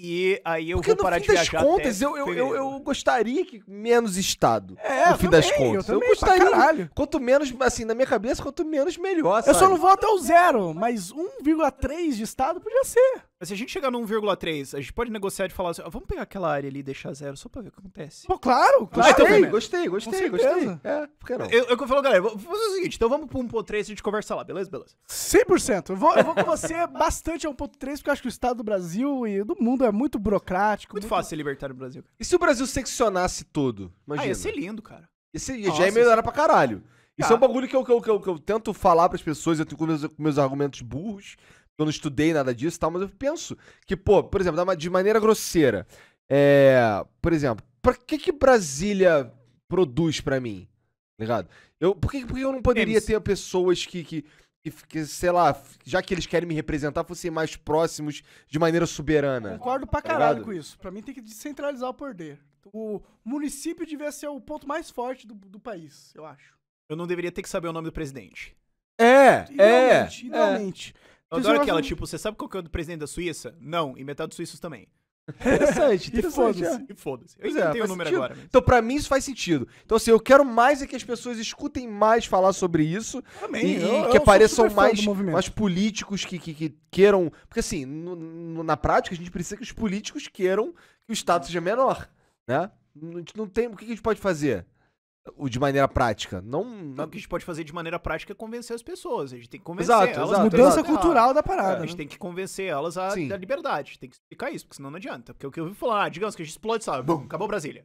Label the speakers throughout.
Speaker 1: E aí eu Porque vou parar de viajar. No fim das contas, eu, eu, eu, eu,
Speaker 2: gostaria que menos Estado. É, no fim também, das contas. Eu, eu gostaria. Quanto menos, assim, na minha cabeça, quanto menos, melhor. Eu
Speaker 3: sabe? só não vou até o zero, mas 1,3 de Estado podia ser. Mas se a gente chegar no 1,3,
Speaker 1: a gente pode negociar de falar assim, vamos pegar aquela área ali e deixar zero só pra ver o que acontece. Pô,
Speaker 2: claro, claro. Ah, gostei, então, gostei, gostei, gostei.
Speaker 3: É, por
Speaker 1: que não? Eu, eu, eu falo, galera, vamos fazer o seguinte, então vamos pro 1.3 e a gente conversa lá,
Speaker 2: beleza? Beleza.
Speaker 3: 100%. Eu vou, eu vou com você bastante ao 1.3, porque eu acho que o Estado do Brasil e do mundo é muito burocrático. Muito, muito... fácil ser libertário no
Speaker 2: Brasil. E se o Brasil seccionasse todo? Imagina. Ah, ia ser lindo, cara. Esse Nossa, já é melhor pra caralho. Isso é um bagulho que eu, que eu, que eu, que eu tento falar pras pessoas, eu tenho com meus, com meus argumentos burros eu não estudei nada disso e tal, mas eu penso que, pô, por exemplo, de maneira grosseira, é, por exemplo, pra que que Brasília produz para mim? Tá ligado? Eu, por, que, por que eu não poderia ter pessoas que, que, que, que, sei lá, já que eles querem me representar, fossem mais próximos de maneira soberana? Concordo pra tá caralho com
Speaker 3: isso. Pra mim tem que descentralizar o poder. O município devia ser o ponto mais forte do, do país, eu acho.
Speaker 1: Eu não deveria ter que saber o nome do presidente. É, é. idealmente, é. Idealmente. É. Eu adoro aquela, assim. tipo, você sabe qual que é o do presidente da Suíça? Não, e metade dos suíços também.
Speaker 2: Interessante, interessante. É. E foda-se. É. Foda eu não é, tenho o número sentido. agora. Mas... Então, pra mim, isso faz sentido. Então, assim, eu quero mais é que as pessoas escutem mais falar sobre isso. Também. E, eu, e que apareçam mais, mais políticos que, que, que, queiram. Porque, assim, no, no, na prática, a gente precisa que os políticos queiram que o Estado seja menor. Né? A gente não tem. O que a gente pode fazer? de maneira prática. Não, não... O que a gente pode fazer de maneira prática é convencer as pessoas. A gente
Speaker 1: tem que convencer exato, elas. Exato, mudança exato. cultural da parada. É, a né? gente tem que convencer elas a, da liberdade. Tem que explicar isso, porque senão não adianta. Porque o que eu ouvi falar, ah, digamos que a gente explode, sabe? Bum, acabou Brasília.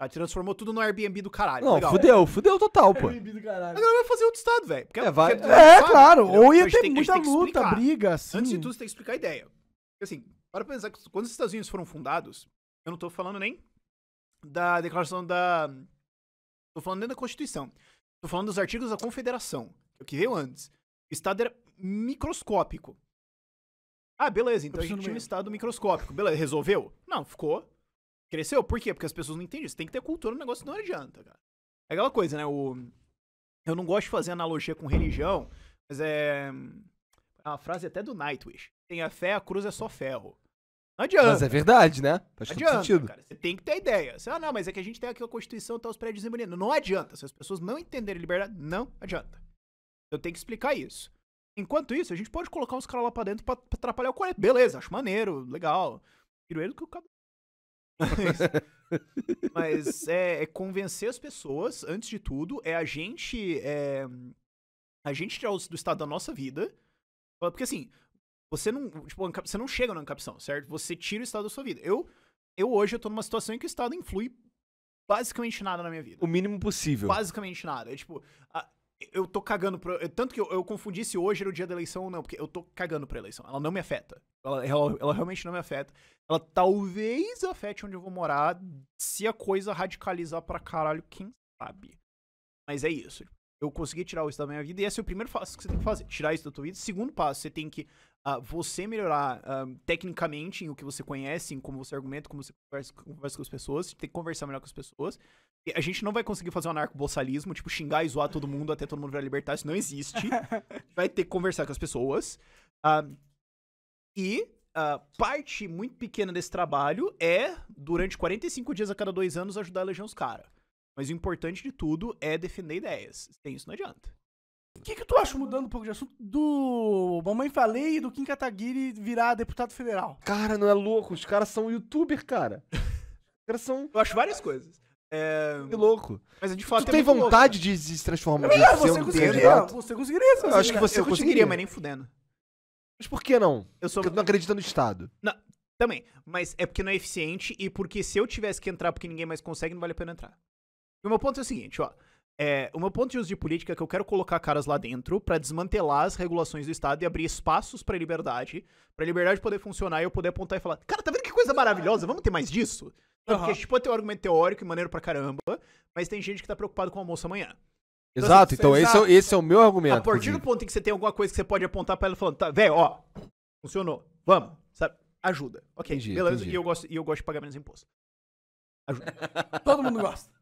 Speaker 1: Ela transformou tudo no Airbnb do caralho. Não, legal. fudeu,
Speaker 2: fudeu total, pô. Airbnb
Speaker 1: do caralho. Agora vai fazer outro estado, velho. É, vai... é, é claro. Entendeu? Ou ia então ter muita luta, briga, assim. Antes de tudo, você tem que explicar a ideia. Assim, para pensar que quando os Estados Unidos foram fundados, eu não tô falando nem da declaração da Tô falando dentro da Constituição. Tô falando dos artigos da Confederação, que é o que veio antes. O Estado era microscópico. Ah, beleza, então a gente tinha um Estado microscópico. Beleza, resolveu? Não, ficou. Cresceu. Por quê? Porque as pessoas não entendem isso. Tem que ter cultura no negócio, não adianta, cara. É aquela coisa, né? O... Eu não gosto de fazer analogia com religião, mas é. a frase até do Nightwish. Tem a fé, a cruz é só ferro. Não adianta. Mas é verdade,
Speaker 2: né? Faz não adianta, sentido. Cara.
Speaker 1: Você tem que ter ideia. Você, ah, não, mas é que a gente tem aqui a Constituição, tá os prédios imunizados. Não adianta. Se as pessoas não entenderem liberdade, não adianta. Eu tenho que explicar isso. Enquanto isso, a gente pode colocar uns caras lá pra dentro pra, pra atrapalhar o colete. Beleza, acho maneiro, legal. Tiro ele que o cabelo. Mas, é, é, convencer as pessoas, antes de tudo, é a gente. É, a gente tirar é do estado da nossa vida. Porque assim, você não, tipo, você não chega na capção, certo? Você tira o Estado da sua vida. Eu, eu hoje eu tô numa situação em que o Estado influi basicamente nada na minha vida.
Speaker 2: O mínimo possível.
Speaker 1: Basicamente nada. É tipo, a, eu tô cagando pro. Eu, tanto que eu, eu, confundi se hoje era o dia da eleição ou não, porque eu tô cagando pra eleição. Ela não me afeta. Ela, ela, ela, realmente não me afeta. Ela talvez afete onde eu vou morar se a coisa radicalizar pra caralho, quem sabe. Mas é isso. Eu consegui tirar isso da minha vida e esse é o primeiro passo que você tem que fazer. Tirar isso da tua vida. Segundo passo, você tem que uh, você melhorar uh, tecnicamente em o que você conhece, em como você argumenta, como você conversa, conversa com as pessoas, tem que conversar melhor com as pessoas. E a gente não vai conseguir fazer um anarco bolsalismo, tipo, xingar e zoar todo mundo até todo mundo virar libertário, isso não existe. vai ter que conversar com as pessoas. Uh, e Uh, parte muito pequena desse trabalho é, durante 45 dias a cada dois anos, ajudar a eleger os caras. Mas o importante de tudo é defender ideias. Sem isso não adianta.
Speaker 3: O que, que tu acha, mudando um pouco de assunto, do Mamãe Falei e do Kim Kataguiri virar deputado federal? Cara, não é louco?
Speaker 2: Os caras são youtuber, cara.
Speaker 3: Os caras são... Eu acho várias coisas. É... Que louco.
Speaker 1: Mas é de fato, tu é tem vontade louco,
Speaker 2: né? de se transformar em é, você, um conseguiria, né?
Speaker 1: você conseguiria. Você eu acho que você eu conseguiria, conseguiria, mas
Speaker 2: nem fudendo. Mas por que não? Eu sou... Porque tu não acredita no Estado.
Speaker 1: Não, também. Mas é porque não é eficiente e porque se eu tivesse que entrar porque ninguém mais consegue, não vale a pena entrar. o meu ponto é o seguinte, ó. É, o meu ponto de uso de política é que eu quero colocar caras lá dentro para desmantelar as regulações do Estado e abrir espaços para liberdade, para liberdade poder funcionar e eu poder apontar e falar: "Cara, tá vendo que coisa maravilhosa? Vamos ter mais disso?" Uhum. Porque pode tipo, ter um argumento teórico e maneiro pra caramba, mas tem gente que tá preocupado com o almoço amanhã.
Speaker 2: Então, assim, exato, assim, então esse é, esse é, o meu argumento. A partir do
Speaker 1: ponto em que você tem alguma coisa que você pode apontar para ela falando, tá, velho, ó, funcionou, vamos, sabe? Ajuda. Ok, entendi, beleza, entendi. E, eu gosto, e eu gosto de pagar menos imposto. Ajuda. Todo mundo gosta.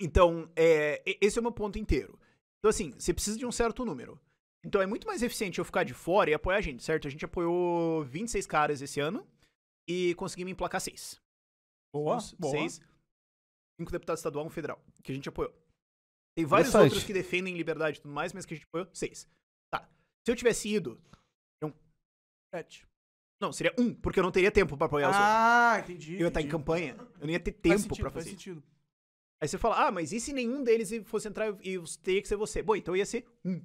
Speaker 1: Então, é, esse é o meu ponto inteiro. Então, assim, você precisa de um certo número. Então, é muito mais eficiente eu ficar de fora e apoiar a gente, certo? A gente apoiou 26 caras esse ano e conseguimos emplacar seis. Boa, boa. seis cinco deputados estadual, um federal, que a gente apoiou. Tem vários outros que defendem liberdade e tudo mais, mas que a gente apoiou seis Tá. Se eu tivesse ido, é seriam Não, seria um, porque eu não teria tempo pra apoiar ah, os outros. Ah, entendi. Eu ia entendi. estar em campanha, eu não ia ter tempo faz sentido, pra fazer. Faz sentido. Aí você fala, ah, mas e se nenhum deles fosse entrar e os teria que ser você? Bom, então ia ser um.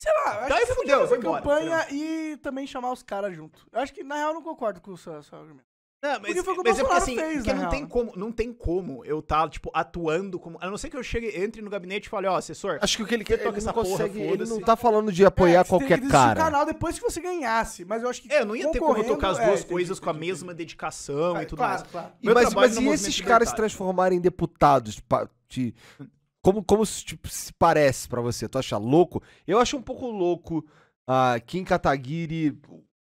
Speaker 1: Sei lá, acho Daí então que você fudeu, podia fazer embora, campanha
Speaker 3: e também chamar os caras junto. Eu acho que, na real, eu não concordo com o seu, seu argumento. Não, mas, porque foi
Speaker 2: o que o mas é porque, assim, fez, porque não real. tem
Speaker 1: como, não tem como eu estar tá, tipo atuando como, a não ser que eu chegue, entre no gabinete e fale, ó, oh, assessor, acho que o que ele quer toca essa consegue, porra, ele não tá
Speaker 2: falando de apoiar é, qualquer cara.
Speaker 3: canal depois que você ganhasse, mas eu acho que É, não ia ter como eu tocar as duas é,
Speaker 1: coisas entendi, com a entendi. mesma dedicação é, e tudo claro, mais. Claro. mas, mas é e esses caras se
Speaker 2: transformarem em deputados, de, como como tipo, se parece para você? Tu acha louco? Eu acho um pouco louco a uh, Kim Kataguiri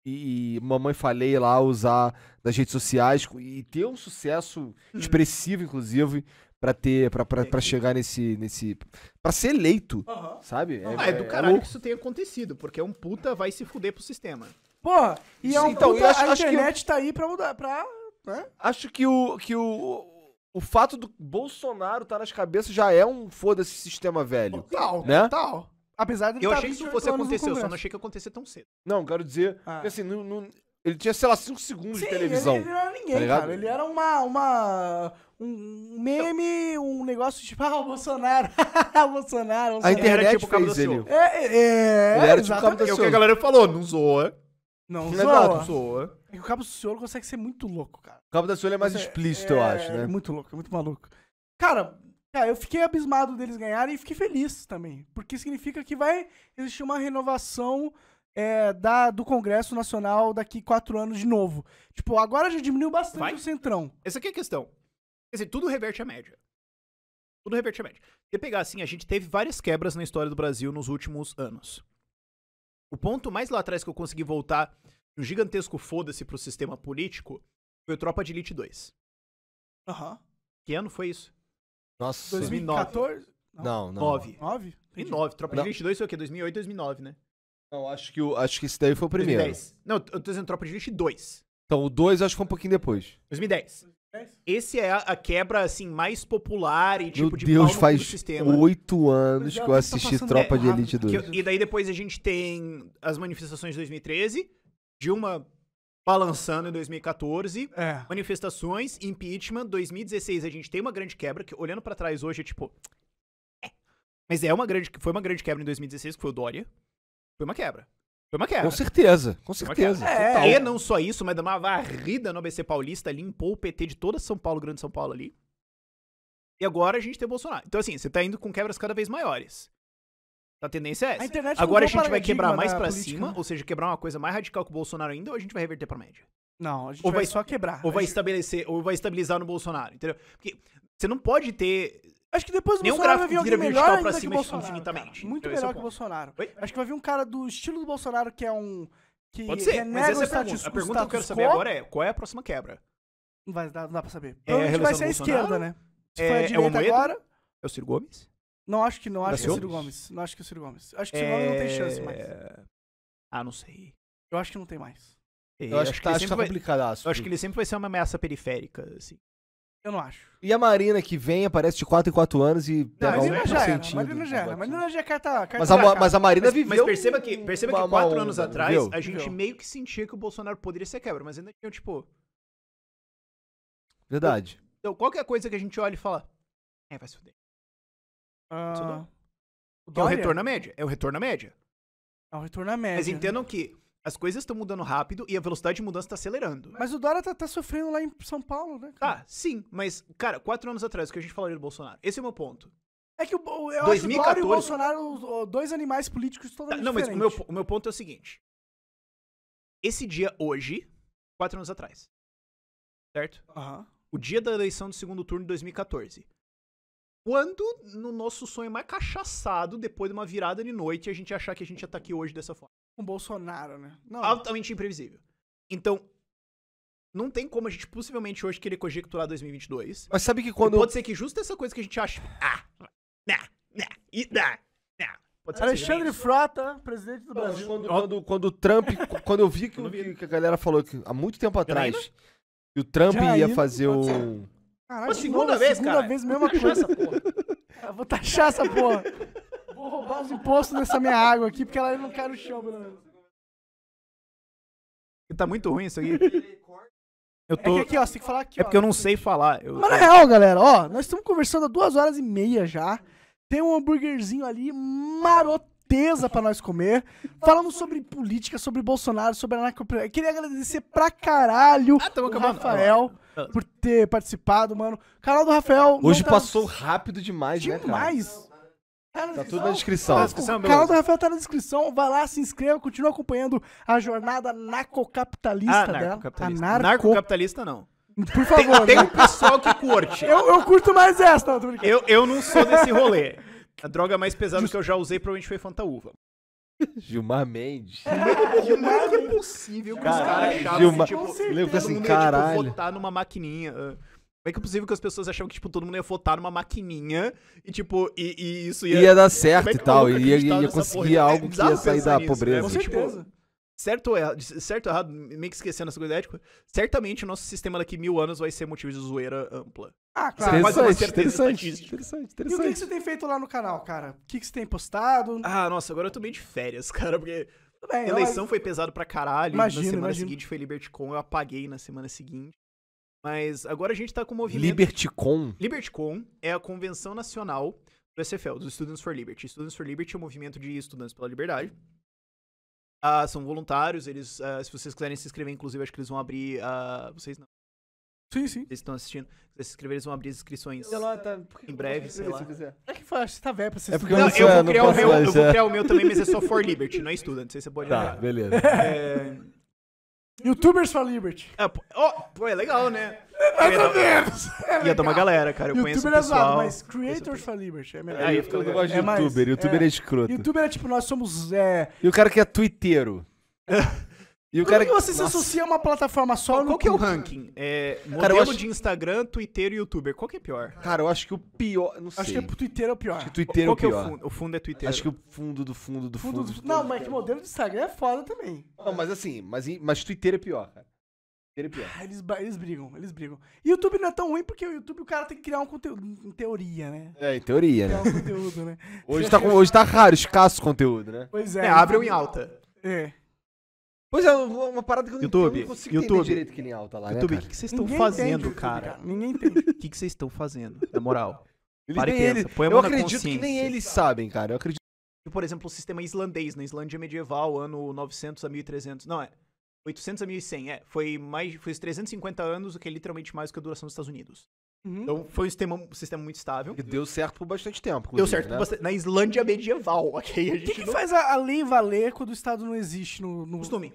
Speaker 2: e, e Mamãe Falei lá usar nas redes sociais e ter um sucesso uhum. expressivo, inclusive, para ter para chegar nesse nesse para ser eleito, uhum. sabe? é, é, do é caralho é que isso
Speaker 1: tenha acontecido, porque é um puta vai se fuder pro sistema. Porra, e é um então, puta, acho, a internet acho que
Speaker 3: tá aí pra mudar, para né?
Speaker 2: Acho que o que o o fato do Bolsonaro estar tá nas cabeças já é um foda-se sistema velho. Total, né? total. Apesar de Eu tá achei que isso fosse acontecer, eu só não
Speaker 1: achei que acontecesse tão cedo.
Speaker 2: Não, quero dizer. Ah. Que, assim, ele tinha, sei lá, 5 segundos Sim, de televisão.
Speaker 1: Ele, ele não era ninguém, tá cara. Ele
Speaker 3: era uma. uma um meme, um negócio tipo, ah, o Bolsonaro, Bolsonaro, Bolsonaro. A internet tipo fez ele. É, é, é, ele era tipo o cabo da É o que a galera
Speaker 2: falou, não zoa. Não, não é zoa. Não zoa.
Speaker 3: É que o cabo do senhor consegue ser muito louco, cara.
Speaker 2: O cabo da senhora é mais Você, é, explícito, é, eu acho, né? É muito louco, é muito maluco.
Speaker 3: Cara, é, eu fiquei abismado deles ganharem e fiquei feliz também. Porque significa que vai existir uma renovação é, da, do Congresso Nacional daqui quatro anos de novo. Tipo, agora já diminuiu bastante vai? o centrão. Essa aqui é a questão. Quer dizer, tudo reverte a média. Tudo
Speaker 1: reverte a média. Se pegar assim, a gente teve várias quebras na história do Brasil nos últimos anos. O ponto mais lá atrás que eu consegui voltar um gigantesco foda-se pro sistema político foi o Tropa de Elite 2. Aham. Uhum. Que ano foi isso? Nossa. 2014? Não, não. 9. 9? 2009. Tropa de não. Elite 2 foi o quê? 2008, 2009, né?
Speaker 2: Não, acho que, o, acho que esse daí foi o primeiro. 2010.
Speaker 1: Não, eu tô dizendo Tropa de Elite 2.
Speaker 2: Então, o 2 acho que foi um pouquinho depois.
Speaker 1: 2010. Esse é a quebra, assim, mais popular e tipo Meu de Deus, faz oito anos que é eu tá assisti tá Tropa de Elite 2. Eu, e daí depois a gente tem as manifestações de 2013, de uma balançando em 2014. É. Manifestações, impeachment, 2016 a gente tem uma grande quebra, que olhando para trás hoje é tipo. É. Mas é uma grande, foi uma grande quebra em 2016, que foi o Dória. Foi uma quebra. Foi uma quebra. Com certeza, com certeza. É, e não só isso, mas deu uma varrida no ABC Paulista, limpou o PT de toda São Paulo, Grande São Paulo ali. E agora a gente tem o Bolsonaro. Então, assim, você tá indo com quebras cada vez maiores. A tendência é essa. A Agora a gente vai quebrar mais para cima, ou seja, quebrar uma coisa mais radical que o Bolsonaro ainda, ou a gente vai reverter para média?
Speaker 3: Não, a gente ou vai, vai só quebrar. Ou vai gente...
Speaker 1: estabelecer, ou vai estabilizar no Bolsonaro, entendeu? Porque você não pode ter Acho que depois o Bolsonaro vai vir alguém melhor pra cima infinitamente. Cara. Muito então, melhor é que o
Speaker 3: Bolsonaro. Oi? Acho que vai vir um cara do estilo do Bolsonaro que é um que Pode ser, mas essa é a pergunta. A pergunta que eu quero saber agora
Speaker 1: é, qual é a próxima
Speaker 3: quebra? Não vai dar, não dá pra saber. É Provavelmente então vai ser a esquerda, né? Se é, foi a direita é o agora...
Speaker 1: É o Ciro Gomes?
Speaker 3: Não acho que não, acho que é o Ciro Gomes. Não acho que é o Ciro Gomes. Acho que o Ciro Gomes não tem é, chance mais.
Speaker 1: Ah, não sei. Eu acho que não tem mais. Eu, é, eu acho, acho que, tá, acho tá vai... Eu acho que ele sempre vai ser uma ameaça periférica, assim.
Speaker 3: Eu não
Speaker 2: acho. E a Marina que vem, aparece de 4 em 4 anos e pega não, um já era, Marina já era.
Speaker 3: Marina já é, é carta, carta mas, a, mas a Marina mas, viveu.
Speaker 2: Mas perceba que, perceba que 4 anos atrás viveu? a gente viveu.
Speaker 1: meio que sentia que o Bolsonaro poderia ser quebra, mas ainda tinha, tipo. Verdade. Então, qualquer coisa que a gente olha e fala. É, vai se fuder. Uh, é o retorno à média. É o retorno à média. É o retorno à média. Mas entendam que as coisas estão mudando rápido e a velocidade de mudança está acelerando.
Speaker 3: Mas o Dória tá, tá, sofrendo lá em São Paulo, né?
Speaker 1: Cara? Tá, sim. Mas, cara, quatro anos atrás, o que a gente falaria do Bolsonaro? Esse é o meu ponto.
Speaker 3: É que o, eu 2014... acho que o Dória e o Bolsonaro, dois animais políticos totalmente diferentes. Tá, não, diferentes. mas
Speaker 1: o meu, o meu ponto é o seguinte. Esse dia hoje, quatro anos atrás, certo? Uhum. O dia da eleição do segundo turno de 2014. Quando no nosso sonho mais cachaçado, depois de uma virada de noite, a gente achar que a gente ia estar tá aqui hoje dessa
Speaker 3: forma. Um Bolsonaro, né?
Speaker 1: Não. Altamente imprevisível. Então, não tem como a gente possivelmente hoje querer conjecturar 2022. Mas sabe que quando. E pode ser que justo essa coisa que a gente acha. Tipo, ah, né, né, e nah, nah. Né. Alexandre
Speaker 2: Frota, presidente do Brasil. Quando, quando, quando o Trump. quando eu vi que, que, a galera falou que há muito tempo atrás. que o Trump Já ia fazer um.
Speaker 3: Caralho, segunda novo, vez, cara. Segunda vez, mesma coisa. É essa vou taxar essa porra. Vou roubar os impostos nessa minha água aqui, porque ela não quer o chão, mano.
Speaker 1: Tá muito ruim isso aqui. Eu é tô... É que aqui, ó, você tem que falar aqui, É ó, porque eu não sei falar. Eu... Mas na é.
Speaker 3: real, galera, ó, nós estamos conversando há duas horas e meia já. Tem um hambúrguerzinho ali marotesa pra nós comer. Falamos sobre política, sobre Bolsonaro, sobre anarco... Eu queria agradecer pra caralho ah, o Rafael. Ah. por ter participado, mano. Canal do Rafael. Hoje tá... passou
Speaker 2: rápido demais, demais. né? Demais. Tá, tá tudo na descrição. o tá canal do
Speaker 3: Rafael tá na descrição. Vai lá, se inscreva, continua acompanhando a jornada narcocapitalista ah, dela. Narcocapitalista.
Speaker 1: Narco... não. Por favor. Tem, tem né? um pessoal que curte. eu,
Speaker 3: eu curto mais essa, não,
Speaker 1: eu, eu não sou desse rolê. A droga mais pesada Just... que eu já usei provavelmente foi Fantaúva.
Speaker 2: É, Gilmar Mendes. Como
Speaker 1: é que é possível que os caras achavam Gilmar... que, tipo, mundo assim, Ia, tipo, votar numa maquininha. Ah. Como é que é possível que as pessoas achavam que, tipo, todo mundo ia votar numa maquininha e, tipo, e, e isso ia... Ia dar é certo é e tal, ia, ia conseguir porra? algo é que ia sair da nisso, né? pobreza. Né? Com certeza. Tipo, certo ou errado, certo, errado meio que esquecendo essa coisa ética, certamente o nosso sistema daqui mil anos vai ser motivo de zoeira ampla. Ah, claro. Interessante, interessante,
Speaker 2: interessante, interessante, E o
Speaker 3: que, que, você tem feito lá no canal, cara? O que, que você tem postado? Ah, nossa, agora eu tô meio de férias, cara, porque...
Speaker 1: Bem, a eleição eu... foi pesado pra caralho. Imagino, na semana imagino. seguinte foi LibertyCon, eu apaguei na semana seguinte. Mas agora a gente tá com o movimento... LibertyCon? LibertyCon é a convenção nacional do SFL, dos Students for Liberty. Students for Liberty é o um movimento de estudantes pela liberdade. Ah, são voluntários, eles, ah, se vocês quiserem se inscrever, inclusive, acho que eles vão abrir. Uh, vocês não. Sim, sim. Vocês estão assistindo. Se se inscrever, eles vão abrir as inscrições lá, tá... em breve, sei lá.
Speaker 3: É que faz, você tá velho pra vocês. é porque não, eu, vou criar o meu, eu vou criar o meu também, mas é só For Liberty, não é Não sei se você é pode Tá, olhar. beleza. É... Youtubers for Liberty. É, oh, pô, é legal, né? É mais ou menos. É ia ter uma galera, cara. Eu YouTuber conheço o pessoal. é zoado, mas Creators for Liberty é melhor. Aí fica legal. Eu gosto de é YouTuber. Mais, YouTuber é, é escroto. YouTuber é tipo, nós somos... É...
Speaker 2: E o cara que é twitteiro. E o Como que você Nossa. se associa a uma plataforma só? Qual, qual que é o ranking?
Speaker 1: É, modelo cara, acho... de Instagram, Twitter e YouTuber. Qual que é pior?
Speaker 2: Cara, eu acho que o pior. Não sei. Acho que o Twitter é o pior. Acho que o Twitter é qual é o pior. é o, fundo? o fundo é Twitter. Acho que o fundo do fundo do fundo. fundo, do fundo não, mas modelo de Instagram é foda também. Não, mas assim, mas, mas Twitter é pior, cara. Twitter é pior. Ah, eles, eles
Speaker 3: brigam, eles brigam. YouTube não é tão ruim porque o YouTube o cara tem que criar um conteúdo, em teoria, né? É, em teoria, criar né? um conteúdo, né? Hoje tá, hoje
Speaker 2: tá raro, escasso conteúdo, né? Pois
Speaker 3: é. é abre um em então- alta. É. Pois é, uma parada que eu YouTube, não consigo YouTube, entender direito que nem alta lá, né, YouTube, né, o que vocês estão fazendo, YouTube tá cara?
Speaker 1: cara? Ninguém entende. O que vocês estão fazendo, na moral? Eles Para e pensa, ele, põe a mão eu acredito que nem eles sabem, cara. Eu acredito. Por exemplo, o sistema islandês, na Islândia medieval, ano 900 a 1300. Não, é. 800 a 1100, é. Foi mais, foi 350 anos, o que é literalmente mais que a duração dos Estados Unidos. Uhum. Então foi um sistema, um sistema muito estável. E deu certo por
Speaker 2: bastante
Speaker 3: tempo. Deu certo né? bastante, na Islândia
Speaker 2: medieval, ok? O que, que não... faz
Speaker 3: a, a, lei valer quando o Estado não existe no. no... Costume.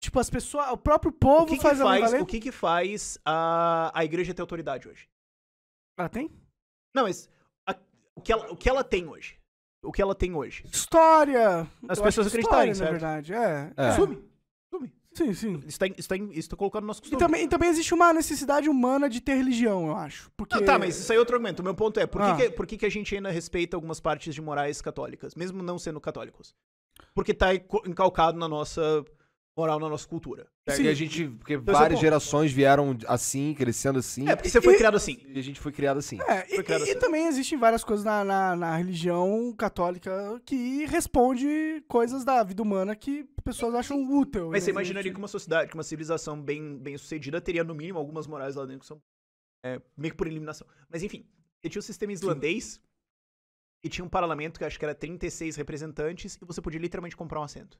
Speaker 3: Tipo, as pessoas. O próprio povo o que faz, que faz a lei valer? O que,
Speaker 1: que faz a, a igreja ter autoridade hoje? Ela tem? Não, mas. A, o, que ela, o que ela tem hoje? O que ela tem hoje?
Speaker 3: História! As Eu pessoas
Speaker 1: acreditarem, história, certo? Na verdade, é, é. é. Sume. Sume. Sim, sim. Isso tá, isso tá, isso tá no nosso costume. E também, e também existe
Speaker 3: uma necessidade humana de ter religião, eu acho. Porque... Não, tá, mas isso
Speaker 1: aí é outro argumento. O meu ponto é, por, que, ah. que, por que, que a gente ainda respeita algumas partes de morais católicas, mesmo não sendo católicos? Porque tá encalcado na nossa moral na nossa cultura. É, E a gente, porque Então,
Speaker 2: é várias gerações vieram assim, crescendo assim. É, porque você foi criado assim. E a gente foi criado assim.
Speaker 3: É, e, Foi criado e- e assim. também existem várias coisas na, na, na religião católica que responde coisas da vida humana que pessoas acham útil. Mas você né? imaginaria
Speaker 1: que uma sociedade, que uma civilização bem, bem sucedida teria, no mínimo, algumas morais lá dentro que são é, meio que por eliminação. Mas enfim, você tinha o sistema islandês e tinha um parlamento que acho que era 36 representantes e você podia literalmente comprar um assento.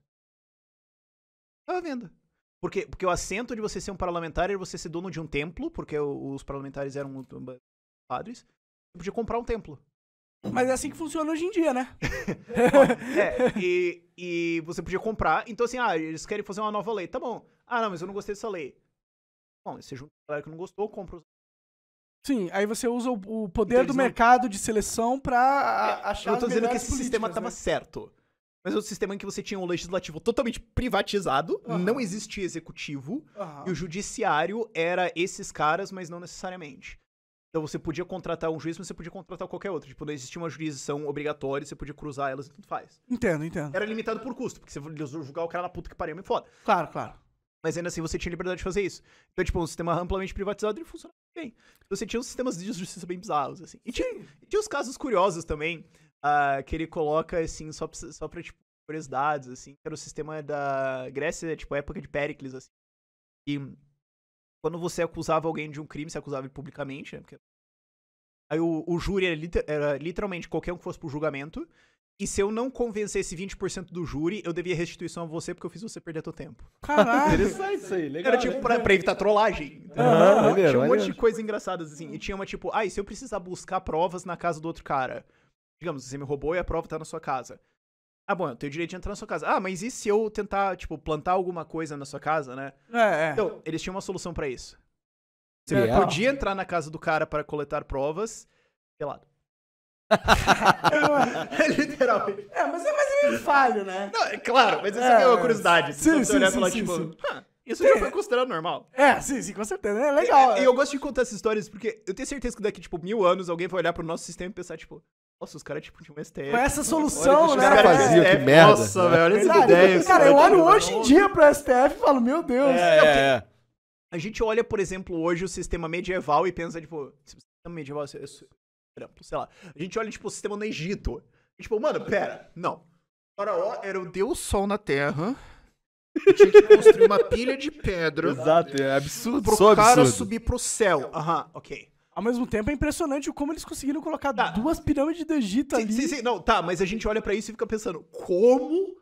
Speaker 1: Tava vendo Porque, porque o assento de você ser um parlamentar era você ser dono de um templo, porque os parlamentares eram padres. Você podia comprar um templo. Mas é assim que funciona hoje em dia, né? é, e, e você podia comprar. Então, assim, ah, eles querem fazer uma nova lei. Tá bom. Ah, não, mas eu não gostei dessa lei. Bom, você junta a galera que não gostou, compra os.
Speaker 3: Sim, aí você usa o, poder então, do não... mercado de seleção pra é, achar Eu tô dizendo que esse sistema né? tava
Speaker 1: certo. Mas é um sistema em que você tinha um legislativo totalmente privatizado, uhum. não existia executivo, uhum. e o judiciário era esses caras, mas não necessariamente. Então você podia contratar um juiz, mas você podia contratar qualquer outro. Tipo, não existia uma jurisdição obrigatória, você podia cruzar elas e tudo faz.
Speaker 3: Entendo, entendo.
Speaker 1: Era limitado por custo, porque você julgar o cara na puta que pariu, é me foda. Claro, claro. Mas ainda assim você tinha liberdade de fazer isso. Então, tipo, um sistema amplamente privatizado ele funcionava bem. Então, você tinha uns sistemas de justiça bem bizarros, assim. E tinha, e tinha uns casos curiosos também uh, que ele coloca, assim, só pra, só pra tipo, curiosidades, assim, que era o sistema da Grécia, né, tipo, a época de Péricles, assim. E quando você acusava alguém de um crime, você acusava ele publicamente, né? Porque... Aí o, o júri era, liter, era, literalmente qualquer um que fosse pro julgamento. E se eu não convencesse 20% do júri, eu devia restituição a você porque eu fiz você perder teu tempo. Caralho! isso aí, legal. Era tipo pra, pra evitar trollagem. Uhum, tinha um monte de coisas engraçadas assim. E tinha uma tipo, ah, e se eu precisar buscar provas na casa do outro cara? Digamos, você me roubou e a prova tá na sua casa. Ah, bom, eu tenho direito de entrar na sua casa. Ah, mas e se eu tentar, tipo, plantar alguma coisa na sua casa, né?
Speaker 3: É, é. Então,
Speaker 1: eles tinham uma solução para isso. Você é, podia entrar na casa do cara para coletar provas, pelado. é, literalmente.
Speaker 3: É, mas, é, mas é meio falho, né?
Speaker 4: Não, é
Speaker 1: claro, mas essa é. é, uma curiosidade. Sim, sim, olhar sim, falar, sim, tipo, sim. isso já foi considerado normal. É, sim, sim, com certeza. Né? É legal. E, eu é. gosto de contar essas histórias porque eu tenho certeza que daqui, tipo, mil anos alguém vai olhar pro nosso sistema e pensar, tipo, nossa, os caras, tipo, tinham um STF. Com essa tipo, solução, né? Os caras que é, merda. Nossa, velho, olha é essa ideia. Cara, eu olho tipo, hoje em dia
Speaker 3: pro STF e falo, meu Deus. É, é, é, A gente
Speaker 1: olha, por exemplo, hoje o sistema medieval e pensa, tipo, sistema medieval, sei lá. A gente olha, tipo, o sistema no Egito. E, tipo, mano, pera, não. Faraó era o deus sol
Speaker 3: na terra. Tinha que construir uma pilha de pedra. Exato,
Speaker 2: é absurdo. Pro Só cara absurdo. subir
Speaker 3: pro céu. Aham, ok. Ao mesmo tempo, é impressionante como eles conseguiram colocar tá. duas pirâmides do Egito sim, ali. Sim, sim, não, tá, mas a gente olha para isso e fica pensando, como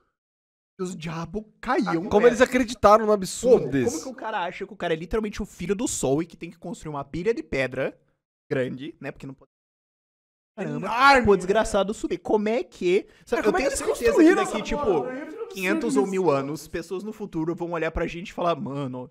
Speaker 2: os diabos caíam. como é. eles acreditaram no absurdo como, desse? Como que o
Speaker 1: cara acha que o cara é literalmente o filho do sol e que tem que construir uma pilha de pedra grande, né? Porque não pode. Caramba, Enorme. pô, desgraçado subir. Como é que. Sabe, é, eu tenho é que certeza que daqui, tipo, 500 ou
Speaker 2: mil anos, pessoas no futuro vão olhar pra gente e falar, mano.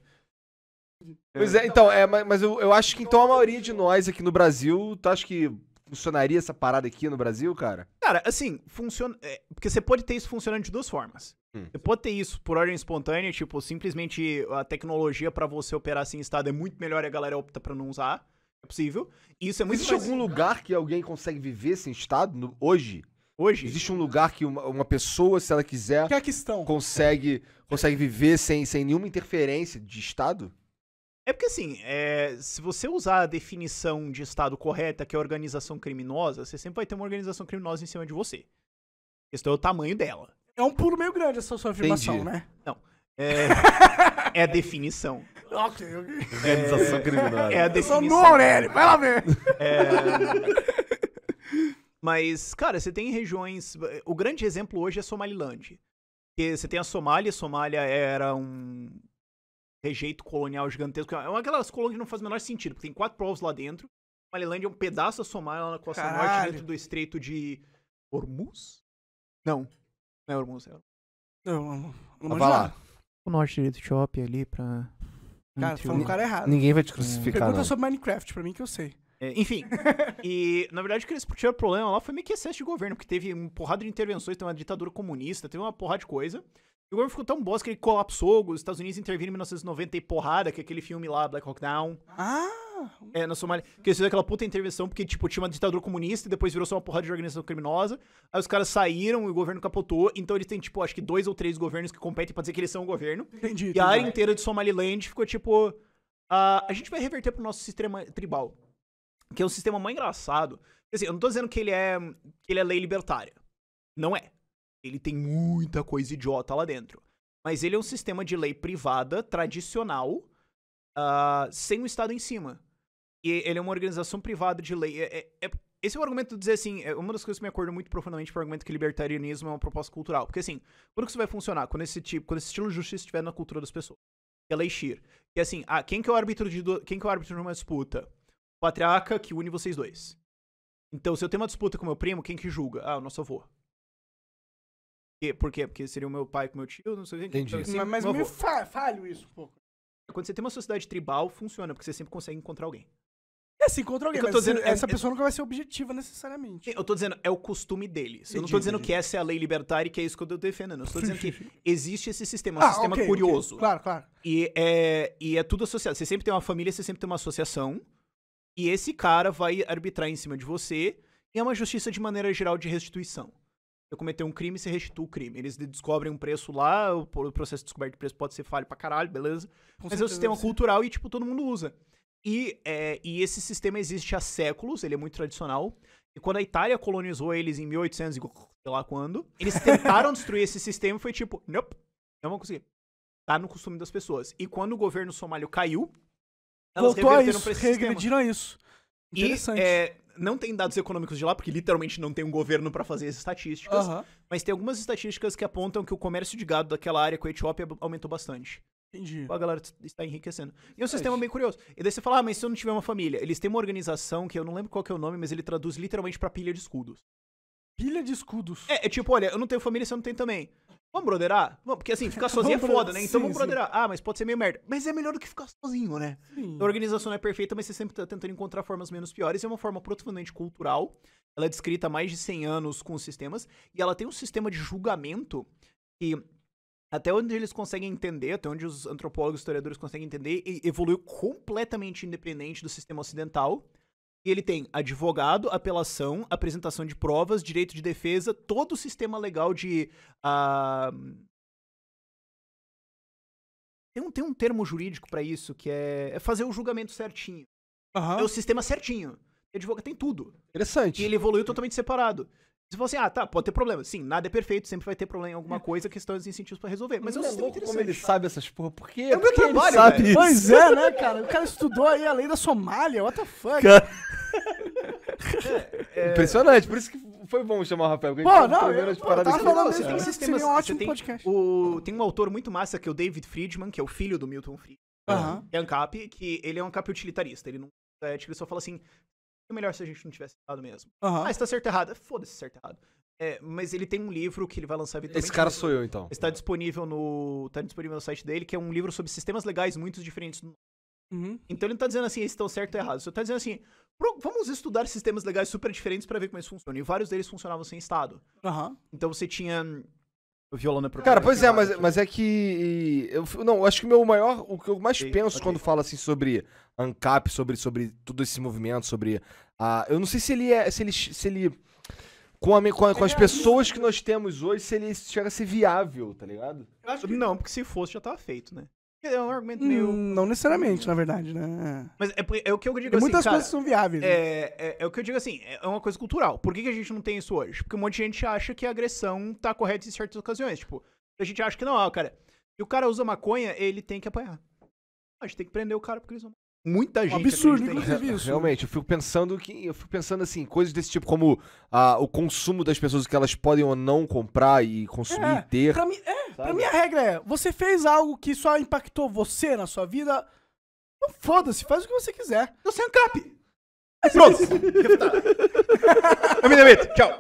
Speaker 2: É. Pois é, então, é, mas eu, eu acho que então a maioria de nós aqui no Brasil, tu acha que funcionaria essa parada aqui no Brasil, cara?
Speaker 1: Cara, assim, funciona. É, porque você pode ter isso funcionando de duas formas. Hum. Você pode ter isso por ordem espontânea, tipo, simplesmente a tecnologia para você operar assim em estado
Speaker 2: é muito melhor e a galera opta pra não usar. É possível. Isso é muito Existe mais... algum lugar que alguém consegue viver sem estado no, hoje? Hoje? Existe um lugar que uma, uma pessoa, se ela quiser, que é a questão? consegue consegue viver sem, sem nenhuma interferência de estado? É
Speaker 1: porque assim, é, se você usar a definição de Estado correta, que é organização criminosa, você sempre vai ter uma organização criminosa em cima de você. Esse é o tamanho dela. É um pulo meio grande essa sua afirmação, Entendi. né? Não. É, é a definição.
Speaker 3: ok, ok. Organização é, criminosa. É a definição. Eu sou no Aurélio, vai lá ver. É,
Speaker 1: mas, cara, você tem regiões. O grande exemplo hoje é Somaliland. Porque você tem a Somália, Somália era um rejeito colonial gigantesco. É uma aquelas colônias que não faz o menor sentido, porque tem quatro povos lá dentro. Malilândia é um pedaço da Somália lá na costa Caralho. norte, dentro do estreito de Hormuz? Não. Não é Hormuz, é Hormuz.
Speaker 3: Não, não, não ah, vai lá.
Speaker 1: O norte direito de Etiópia ali pra... Cara, tu falou o cara errado. Ninguém vai te crucificar, Pergunta não. sobre
Speaker 3: Minecraft pra mim que eu sei. É, enfim, e na verdade o que eles
Speaker 1: tiveram problema lá foi meio que excesso de governo, porque teve uma porrada de intervenções, teve uma ditadura comunista, teve uma porrada de coisa o governo ficou tão bosta que ele colapsou, os Estados Unidos interviram em 1990 e porrada, que é aquele filme lá, Black Hawk Down. Ah! É, na Somália. Que eles fizeram aquela puta intervenção, porque, tipo, tinha uma ditadura comunista e depois virou só uma porrada de organização criminosa. Aí os caras saíram e o governo capotou. Então eles têm, tipo, acho que dois ou três governos que competem pra dizer que eles são o governo. Entendi. E a área inteira de Somaliland ficou, tipo... Uh, a gente vai reverter pro nosso sistema tribal. Que é um sistema mais engraçado. Assim, eu não tô dizendo que ele é, que ele é lei libertária. Não é. Ele tem muita coisa idiota lá dentro. Mas ele é um sistema de lei privada, tradicional, uh, sem o Estado em cima. E ele é uma organização privada de lei. É, é, é, esse é o argumento de dizer assim, é uma das coisas que me acordo muito profundamente para o argumento que libertarianismo é uma proposta cultural. Porque assim, quando que isso vai funcionar? Quando esse tipo, quando esse estilo de justiça estiver na cultura das pessoas. Que é lei Shir. Que é assim, ah, quem que é o árbitro de do... quem que é o árbitro de uma disputa? O patriarca que une vocês dois. Então, se eu tenho uma disputa com meu primo, quem que julga? Ah, o nosso avô porque por quê? Porque seria o meu pai com meu tio, não sei o que. Entendi. Então, assim, mas mas meio fa
Speaker 3: falho isso um pouco.
Speaker 1: Quando você tem uma sociedade tribal, funciona, porque você sempre consegue encontrar alguém.
Speaker 3: É, se encontra é alguém, é mas dizendo, essa é, pessoa nunca vai ser objetiva necessariamente. Eu
Speaker 1: tô dizendo, é o costume deles. Eu não tô dizendo que essa é a lei libertária e que é isso que eu tô defendendo. Eu tô dizendo que existe esse sistema, um ah, sistema okay, curioso. Okay. Claro, claro. E é, e é tudo associado. Você sempre tem uma família, você sempre tem uma associação. E esse cara vai arbitrar em cima de você. E é uma justiça de maneira geral de restituição eu cometer um crime, você restitua o crime. Eles descobrem um preço lá, o processo de descoberta de preço pode ser falho pra caralho, beleza. Com Mas é certeza. é um sistema cultural e, tipo, todo mundo usa. E, é, e esse sistema existe há séculos, ele é muito tradicional. E quando a Itália colonizou eles em 1800 e sei lá quando, eles tentaram destruir esse sistema e foi tipo, nope, não vão conseguir. Tá no costume das pessoas. E quando o governo somalho caiu,
Speaker 3: elas Voltou a isso, regrediram a isso.
Speaker 1: E é, não tem dados econômicos de lá, porque literalmente não tem um governo para fazer as estatísticas. Mas tem algumas estatísticas que apontam que o comércio de gado daquela área com a Etiópia aumentou bastante. Entendi. Tipo, a galera está enriquecendo. E é um sistema bem curioso. E daí você fala, ah, mas se eu não tiver uma família? Eles têm uma organização que eu não lembro qual é o nome, mas ele traduz literalmente para pilha de escudos. Pilha de escudos? É, é tipo, olha, eu não tenho família, você não tem também. Vamos broderar? porque assim, ficar sozinho é foda, né? Então sim, vamos broderar. Sim. Ah, mas pode ser meio merda. Mas é melhor do que ficar sozinho, né? Sim. Então, a organização não é perfeita, mas você sempre tá tentando encontrar formas menos piores. É uma forma profundamente cultural. Ela é descrita há mais de 100 anos com os sistemas. E ela tem um sistema de julgamento que até onde eles conseguem entender, até onde os antropólogos e historiadores conseguem entender, evoluiu completamente independente do sistema ocidental. E ele tem advogado, apelação, apresentação de provas, direito de defesa, todo o sistema legal de. Uh... Tem, um, tem um termo jurídico para isso, que é, é, fazer o julgamento certinho. Uhum. É o sistema certinho. Advogado tem tudo. Interessante. E ele evoluiu totalmente separado. Você assim, ah, tá, pode ter problema. Sim, nada é perfeito, sempre vai ter problema em alguma coisa, questões e
Speaker 3: incentivos pra resolver. Mas eu é um como ele
Speaker 2: sabe essas porra, porque.
Speaker 3: É o meu trabalho, sabe isso. Pois é, né, cara? O cara estudou aí a lei da Somália, what the fuck? É,
Speaker 2: é... Impressionante, por isso que foi bom chamar o Rafael. Porque pô, não, eu, tem sistemas,
Speaker 3: um ótimo tem, podcast.
Speaker 1: O, tem um autor muito massa que é o David Friedman, que é o filho do Milton Friedman. Uhum. É ANCAP, que ele é um ANCAP utilitarista, ele não é, ele só fala assim, é melhor se a gente não tivesse estado mesmo. Uhum. Ah, está certo errado. É, foda-se certo errado. É, mas ele tem um livro que ele vai lançar eventualmente. Esse cara sou eu, então. Está disponível no. Está disponível no site dele, que é um livro sobre sistemas legais muito diferentes do uhum. Então ele não tá dizendo assim, eles estão certo ou errado. Você tá dizendo assim, vamos estudar sistemas legais super diferentes para ver como eles funcionam. E vários deles funcionavam sem estado. Uhum. Então você tinha hum, violando violão Cara, pois é, mas,
Speaker 2: mas é que. Eu, não, acho que o meu maior. O que eu mais okay, penso okay. quando falo assim sobre ANCAP, sobre, sobre todo esse movimento, sobre. Ah, eu não sei se ele é. Se ele. Se ele com, a, com, a, com as é pessoas que né? nós temos hoje, se ele chega a ser viável, tá ligado? Eu acho que... Não, porque se fosse já tava feito, né?
Speaker 3: É um argumento meio. Hum, não necessariamente, na verdade, né? É.
Speaker 1: Mas é, é o que
Speaker 3: eu digo e assim. Muitas cara, coisas são viáveis. Né?
Speaker 1: É, é, é, o que eu digo assim, é, é uma coisa cultural. Por que, que a gente não tem isso hoje? Porque um monte de gente acha que a agressão tá correta em certas ocasiões. Tipo, a gente acha que não, ó, ah, cara. Se o cara usa maconha, ele tem que apanhar. A gente tem que prender o cara porque ele usa
Speaker 2: muita gente. Um absurdo, inclusive isso. Realmente, eu fico pensando que. Eu fico pensando assim, coisas desse tipo, como ah, o consumo das pessoas que elas podem ou não comprar e consumir é, e ter. Pra mim, é,
Speaker 3: pra mim a regra é: você fez algo que só impactou você na sua vida. Foda-se, faz o que você quiser. Eu sou cap Pronto. eu me demito, tchau.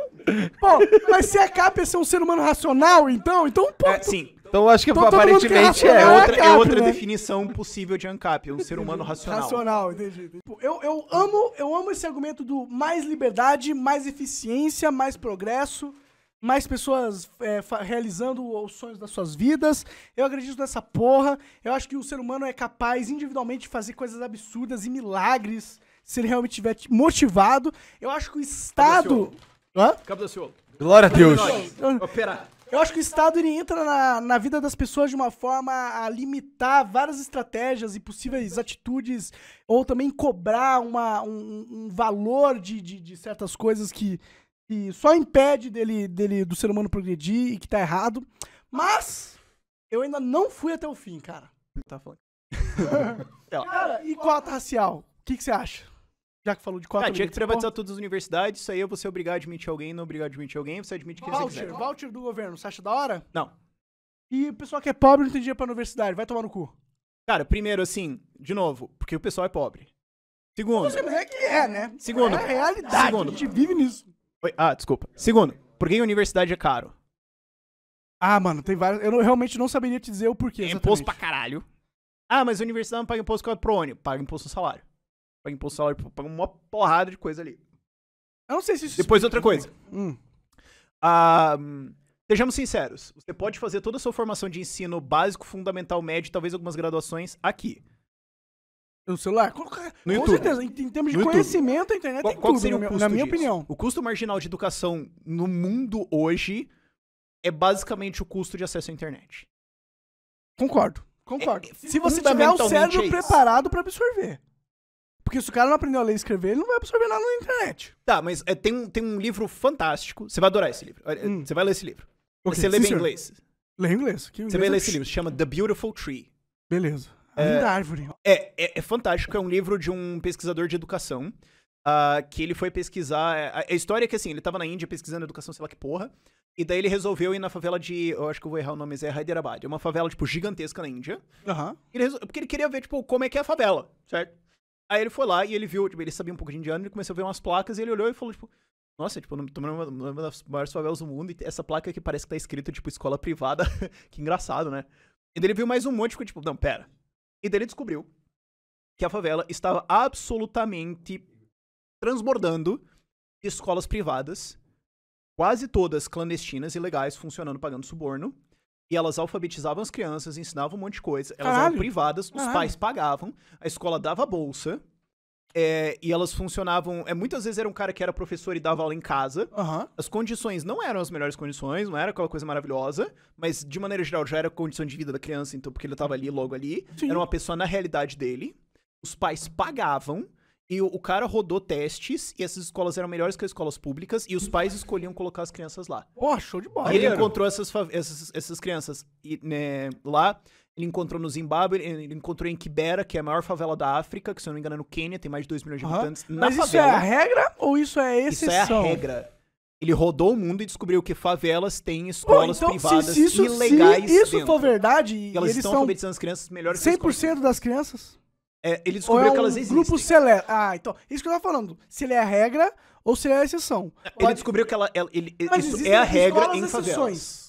Speaker 3: bom mas se é Cap é ser um ser humano racional, então, então um É, sim, então acho que
Speaker 1: então aparentemente é, é outra, é outra né? definição possível de ANCAP, um ser humano racional.
Speaker 3: Racional, entendi. Eu, eu, amo, eu amo esse argumento do mais liberdade, mais eficiência, mais progresso, mais pessoas é, realizando os sonhos das suas vidas. Eu acredito nessa porra. Eu acho que o ser humano é capaz individualmente de fazer coisas absurdas e milagres se ele realmente estiver motivado. Eu acho que o Estado. Cabo senhor. Glória a Deus. Operar. Eu acho que o Estado ele entra na, na vida das pessoas de uma forma a limitar várias estratégias e possíveis atitudes, ou também cobrar uma, um, um valor de, de, de, certas coisas que, que só impede dele, dele do ser humano progredir e que tá errado. Mas eu ainda não fui até o fim, cara. Tá falando. cara, e cota racial? O que você acha? Já que falou de quatro. Ah, tinha que é privatizar
Speaker 1: todas as universidades, isso aí eu vou ser obrigado a admitir alguém, não obrigado a admitir alguém, você admite quem voucher, você quiser. Voucher do governo, você acha da hora? Não.
Speaker 3: E o pessoal que é pobre não tem dinheiro pra universidade, vai tomar no cu. Cara, primeiro, assim, de novo, porque o pessoal é pobre. Segundo. Você é que é, né? Segundo. É a realidade, segundo, a gente vive nisso. Oi, ah, desculpa. Segundo, por
Speaker 1: que a universidade é caro?
Speaker 3: Ah, mano, tem várias. Eu não, realmente não saberia te dizer o porquê. É imposto pra caralho. Ah, mas a universidade não paga imposto pro ônibus, paga
Speaker 1: imposto no salário pra impulsar o paga uma porrada de coisa ali. Eu não sei se isso. Depois, outra coisa. Hum. Ah, sejamos sinceros. Você pode fazer toda a sua formação de ensino básico, fundamental, médio, talvez algumas graduações aqui. No celular? Qual, no com YouTube. certeza, em, em termos de no conhecimento, YouTube. a internet qual, tem qual tudo, seria o custo na minha disso? opinião. O custo marginal de educação no mundo hoje é basicamente o custo de acesso à internet.
Speaker 3: Concordo, concordo. É, se você tiver o é cérebro é preparado para absorver. Porque se o cara não aprendeu a ler e escrever, ele não vai absorver nada na internet. Tá, mas é, tem, um, tem um
Speaker 1: livro fantástico. Você vai adorar esse livro. Hum. Você vai ler esse livro. Okay, você lê sim, inglês. Lê inglês. inglês você vai é ler esse livro. Se chama The Beautiful Tree. Beleza. A é, árvore. É, é, é, fantástico. É um livro de um pesquisador de educação. Uh, que ele foi pesquisar. É, a, a história é que assim, ele tava na Índia pesquisando educação, sei lá que porra. E daí ele resolveu ir na favela de. Eu acho que eu vou errar o nome, mas é Hyderabad. É uma favela, tipo, gigantesca na Índia. Uhum. Porque ele queria ver, tipo, como é que é a favela, certo? Aí ele foi lá e ele viu, tipo, ele sabia um pouco de indiano, ele começou a ver umas placas e ele olhou e falou, tipo, nossa, tipo, eu tô numa, numa das maiores favelas do mundo e essa placa aqui parece que tá escrito, tipo, escola privada. que engraçado, né? E daí ele viu mais um monte e ficou, tipo, não, pera. E daí ele descobriu que a favela estava absolutamente transbordando de escolas privadas, quase todas clandestinas, ilegais, funcionando, pagando suborno. E elas alfabetizavam as crianças, ensinavam um monte de coisa. Elas Caralho. eram privadas, os Caralho. pais pagavam, a escola dava bolsa. É, e elas funcionavam. É, muitas vezes era um cara que era professor e dava aula em casa. Uhum. As condições não eram as melhores condições, não era aquela coisa maravilhosa, mas de maneira geral já era a condição de vida da criança, então, porque ele estava ali logo ali. Sim. Era uma pessoa na realidade dele. Os pais pagavam. E o, o, cara rodou testes e essas escolas eram melhores que as escolas públicas e os pais escolhiam colocar as crianças lá. Pô, show de bola. E ele encontrou essas, essas, essas crianças e, né, lá. Ele encontrou no Zimbábue, ele encontrou em Kibera, que é a maior favela da África, que se eu não me engano é no Quênia, tem mais de 2 milhões de habitantes. Uhum. Mas favela, isso é a regra
Speaker 3: ou isso é exceção? Isso é a regra.
Speaker 1: Ele rodou o mundo e descobriu que favelas têm escolas Pô, então, privadas se, se isso, ilegais. Se isso dentro. for verdade, e elas eles estão alfabetizando as crianças melhores 100% que 100%
Speaker 3: das crianças?
Speaker 1: É, ele é descobriu é um que elas existem.
Speaker 3: Grupo seleto. Ah, então. Isso que eu tava falando. Se ele é a regra ou se ele é a exceção. Ele Pode...
Speaker 1: descobriu que ela, ela ele, isso é a regra em favelas. Exceções.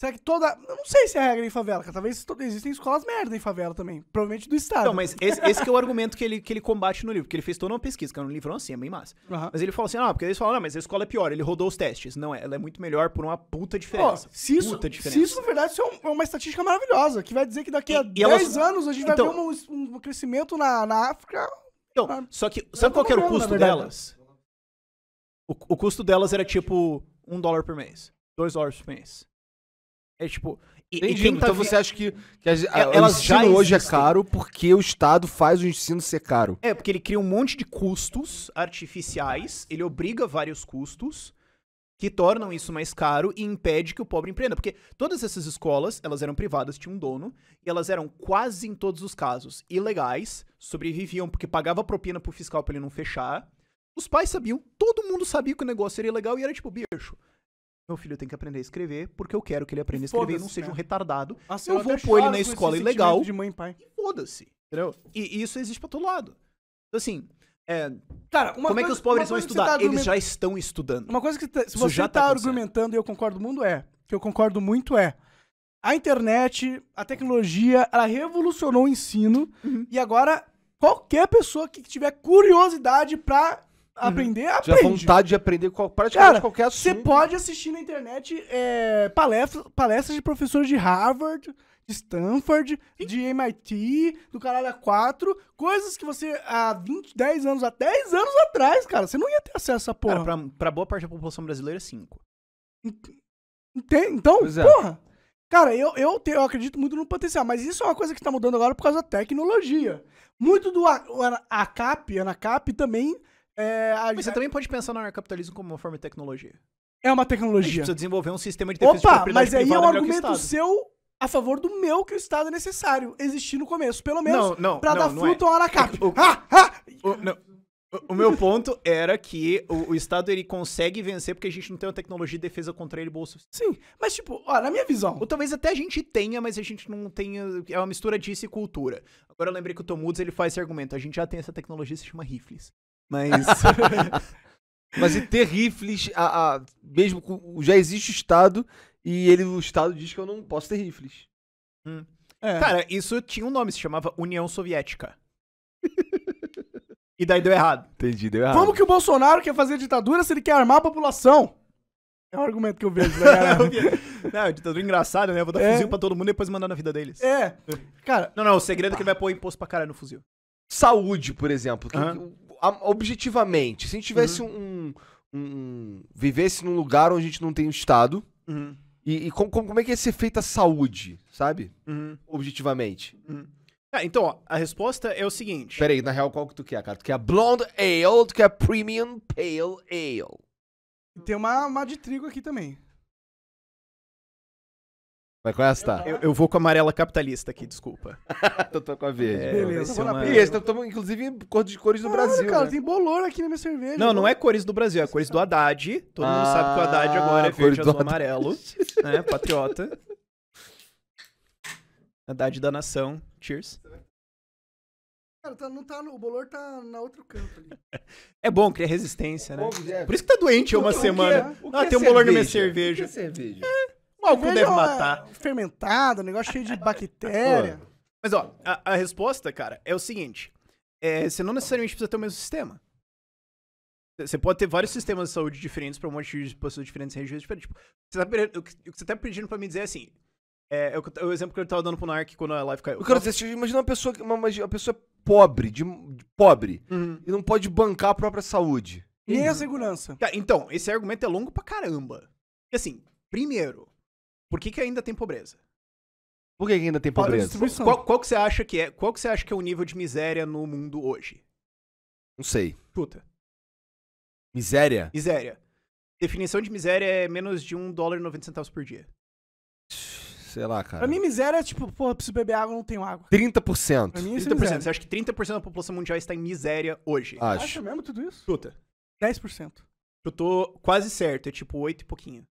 Speaker 3: Será que toda. Eu não sei se é regra em favela, cara. Talvez existem escolas merda em favela também. Provavelmente do Estado. Não, mas esse, esse é o argumento
Speaker 1: que ele, que ele combate no livro, porque ele fez toda uma pesquisa, que é um livrão assim, é bem massa. Uhum. Mas ele fala assim: ah, porque eles falam, não, mas a escola é pior, ele rodou os testes. Não, ela é muito melhor por uma puta diferença. Oh, se isso, puta diferença. Se isso,
Speaker 3: na verdade, isso é, é, uma estatística maravilhosa, que vai dizer que daqui a 10 anos a gente então, vai ver um, um crescimento na, na África. Então, na... Ah, só que. É sabe qual era o custo delas? O, o custo
Speaker 1: delas era tipo um dólar por mês, dois dólares por mês. É tipo. E, e tá então você acha que, que as, é, elas o ensino hoje é
Speaker 2: caro porque o Estado faz o ensino ser caro? É,
Speaker 1: porque ele cria um monte de custos artificiais, ele obriga vários custos que tornam isso mais caro e impede que o pobre empreenda. Porque todas essas escolas, elas eram privadas, tinham um dono, e elas eram quase em todos os casos ilegais, sobreviviam porque pagava propina pro fiscal pra ele não fechar. Os pais sabiam, todo mundo sabia que o negócio era ilegal e era tipo, bicho, meu filho tem que aprender a escrever, porque eu quero que ele aprenda a escrever e não seja um né? retardado. Ah, eu, vou pôr ele na escola ilegal. De mãe e pai. E foda-se. Entendeu? E, e isso existe pra todo lado. Então, assim, é, Cara, como coisa, é que os pobres vão estudar? Tá Eles já estão estudando. Uma coisa que
Speaker 3: tá, se você já tá, tá argumentando, e eu concordo muito, é, que eu concordo muito é, a internet, a tecnologia, ela revolucionou o ensino, uhum. e agora qualquer pessoa que tiver curiosidade pra Uhum. aprender, uhum. aprende. Já a vontade
Speaker 2: de aprender praticamente Cara, qualquer
Speaker 3: assunto. Você pode assistir na internet é, palestras, de professores de Harvard, de Stanford, Sim. de MIT, do Caralho A4, coisas que você há 20, 10 anos, há 10 anos atrás, cara, você não ia ter acesso a porra. Cara, pra, pra boa parte da população brasileira, 5. Então, é. porra. Cara, eu, eu, te, eu acredito muito no potencial, mas isso é uma coisa que tá mudando agora por causa da tecnologia. Muito do a, a, a CAP, a ANACAP também é, a... Você também pode pensar no capitalismo como uma forma de tecnologia. É uma tecnologia. A gente precisa
Speaker 1: desenvolver um sistema
Speaker 3: de defesa Opa, de mas aí é um argumento seu a favor do meu que o Estado é necessário existir no começo, pelo menos, não, não, pra não, dar não é. fruto ao aracap. É, o, ah, ah!
Speaker 1: O, O, meu ponto era que o, o, Estado ele consegue vencer porque a gente não tem uma tecnologia de defesa contra ele boa Sim, mas tipo, ó, na minha visão. Ou talvez até a gente tenha, mas a gente não tenha. É uma mistura disso e cultura. Agora eu lembrei que o Tomudos ele faz esse argumento. A gente já
Speaker 2: tem essa tecnologia, se chama rifles. Mas. Mas e ter rifles, a, a, mesmo com, já existe o Estado e ele, o Estado diz que eu não posso ter rifles. Hum. É. Cara, isso tinha um nome, se chamava União Soviética.
Speaker 1: e daí deu errado. Entendi, deu errado. Como
Speaker 3: que o Bolsonaro quer fazer ditadura se ele quer armar a população? É um argumento que eu vejo, né,
Speaker 1: Não, é ditadura engraçada, né? Eu vou dar é. fuzil pra todo mundo e depois mandar na vida deles. É. Cara. Não, não, o segredo é que ele vai pôr imposto pra caralho no fuzil.
Speaker 3: Saúde,
Speaker 2: por exemplo. Uhum objetivamente, se a gente tivesse uhum. um, um, um, vivesse num lugar onde a gente não tem um Estado, uhum. e, e com, com, como é que ia ser feita a saúde, sabe? Uhum. Objetivamente. Uhum. Ah, então, ó, a resposta é o seguinte. Peraí, na real, qual que tu quer, cara? Tu quer Blonde Ale, tu quer Premium Pale Ale. Tem uma, uma de trigo aqui também. Vai com esta? É eu,
Speaker 1: eu, vou com a amarela capitalista aqui, desculpa. eu tô com a verde. É, beleza. É uma... E esse
Speaker 3: estamos, inclusive,
Speaker 1: cor de cores do ah, Brasil. Cara, né? tem
Speaker 3: bolor aqui na minha cerveja. Não, não é
Speaker 1: cores do Brasil, é cores do Haddad. Todo ah, mundo sabe que o Haddad ah, agora é verde, azul, amarelo. né? Patriota. Haddad da nação. Cheers.
Speaker 3: Cara, tá, não tá o bolor tá na outro canto ali.
Speaker 1: É bom, cria resistência, né? Por isso que tá doente há uma semana. é? ah, é tem um bolor na minha
Speaker 2: cerveja. O que é cerveja? É.
Speaker 3: O álcool deve matar. Fermentada, um negócio cheio de bactéria.
Speaker 1: Mas, ó, a, a, resposta, cara, é o seguinte. É, você não necessariamente precisa ter o mesmo sistema. Você pode ter vários sistemas de saúde diferentes para um monte de pessoas diferentes, regiões diferentes. Tipo, você tá, o que você tá pedindo para me dizer é assim, é, é, o exemplo que eu tava dando pro Narc quando a live caiu. Cara, você
Speaker 2: imagina uma pessoa, uma, uma pessoa pobre, de, de pobre, uhum. e não pode bancar a própria saúde. Nem uhum. a segurança. então, esse argumento
Speaker 1: é longo pra caramba. E assim, primeiro, por que, que ainda tem pobreza? Por que,
Speaker 2: que ainda tem pobreza? Qual,
Speaker 1: qual, que você acha que é? Qual que você acha que é o nível de miséria no mundo
Speaker 2: hoje? Não sei. Puta. Miséria?
Speaker 1: Miséria. Definição de miséria é menos de um dólar e 90 centavos por dia.
Speaker 2: Sei lá, cara. Pra mim,
Speaker 3: miséria é tipo, porra, preciso beber água, não tenho água. 30%. Pra mim,
Speaker 2: isso 30%. É miséria. Você
Speaker 1: acha que 30% da população mundial está em miséria hoje? Acho. Acha mesmo tudo isso? Puta. 10%. Eu tô quase certo, é tipo 8 e pouquinho.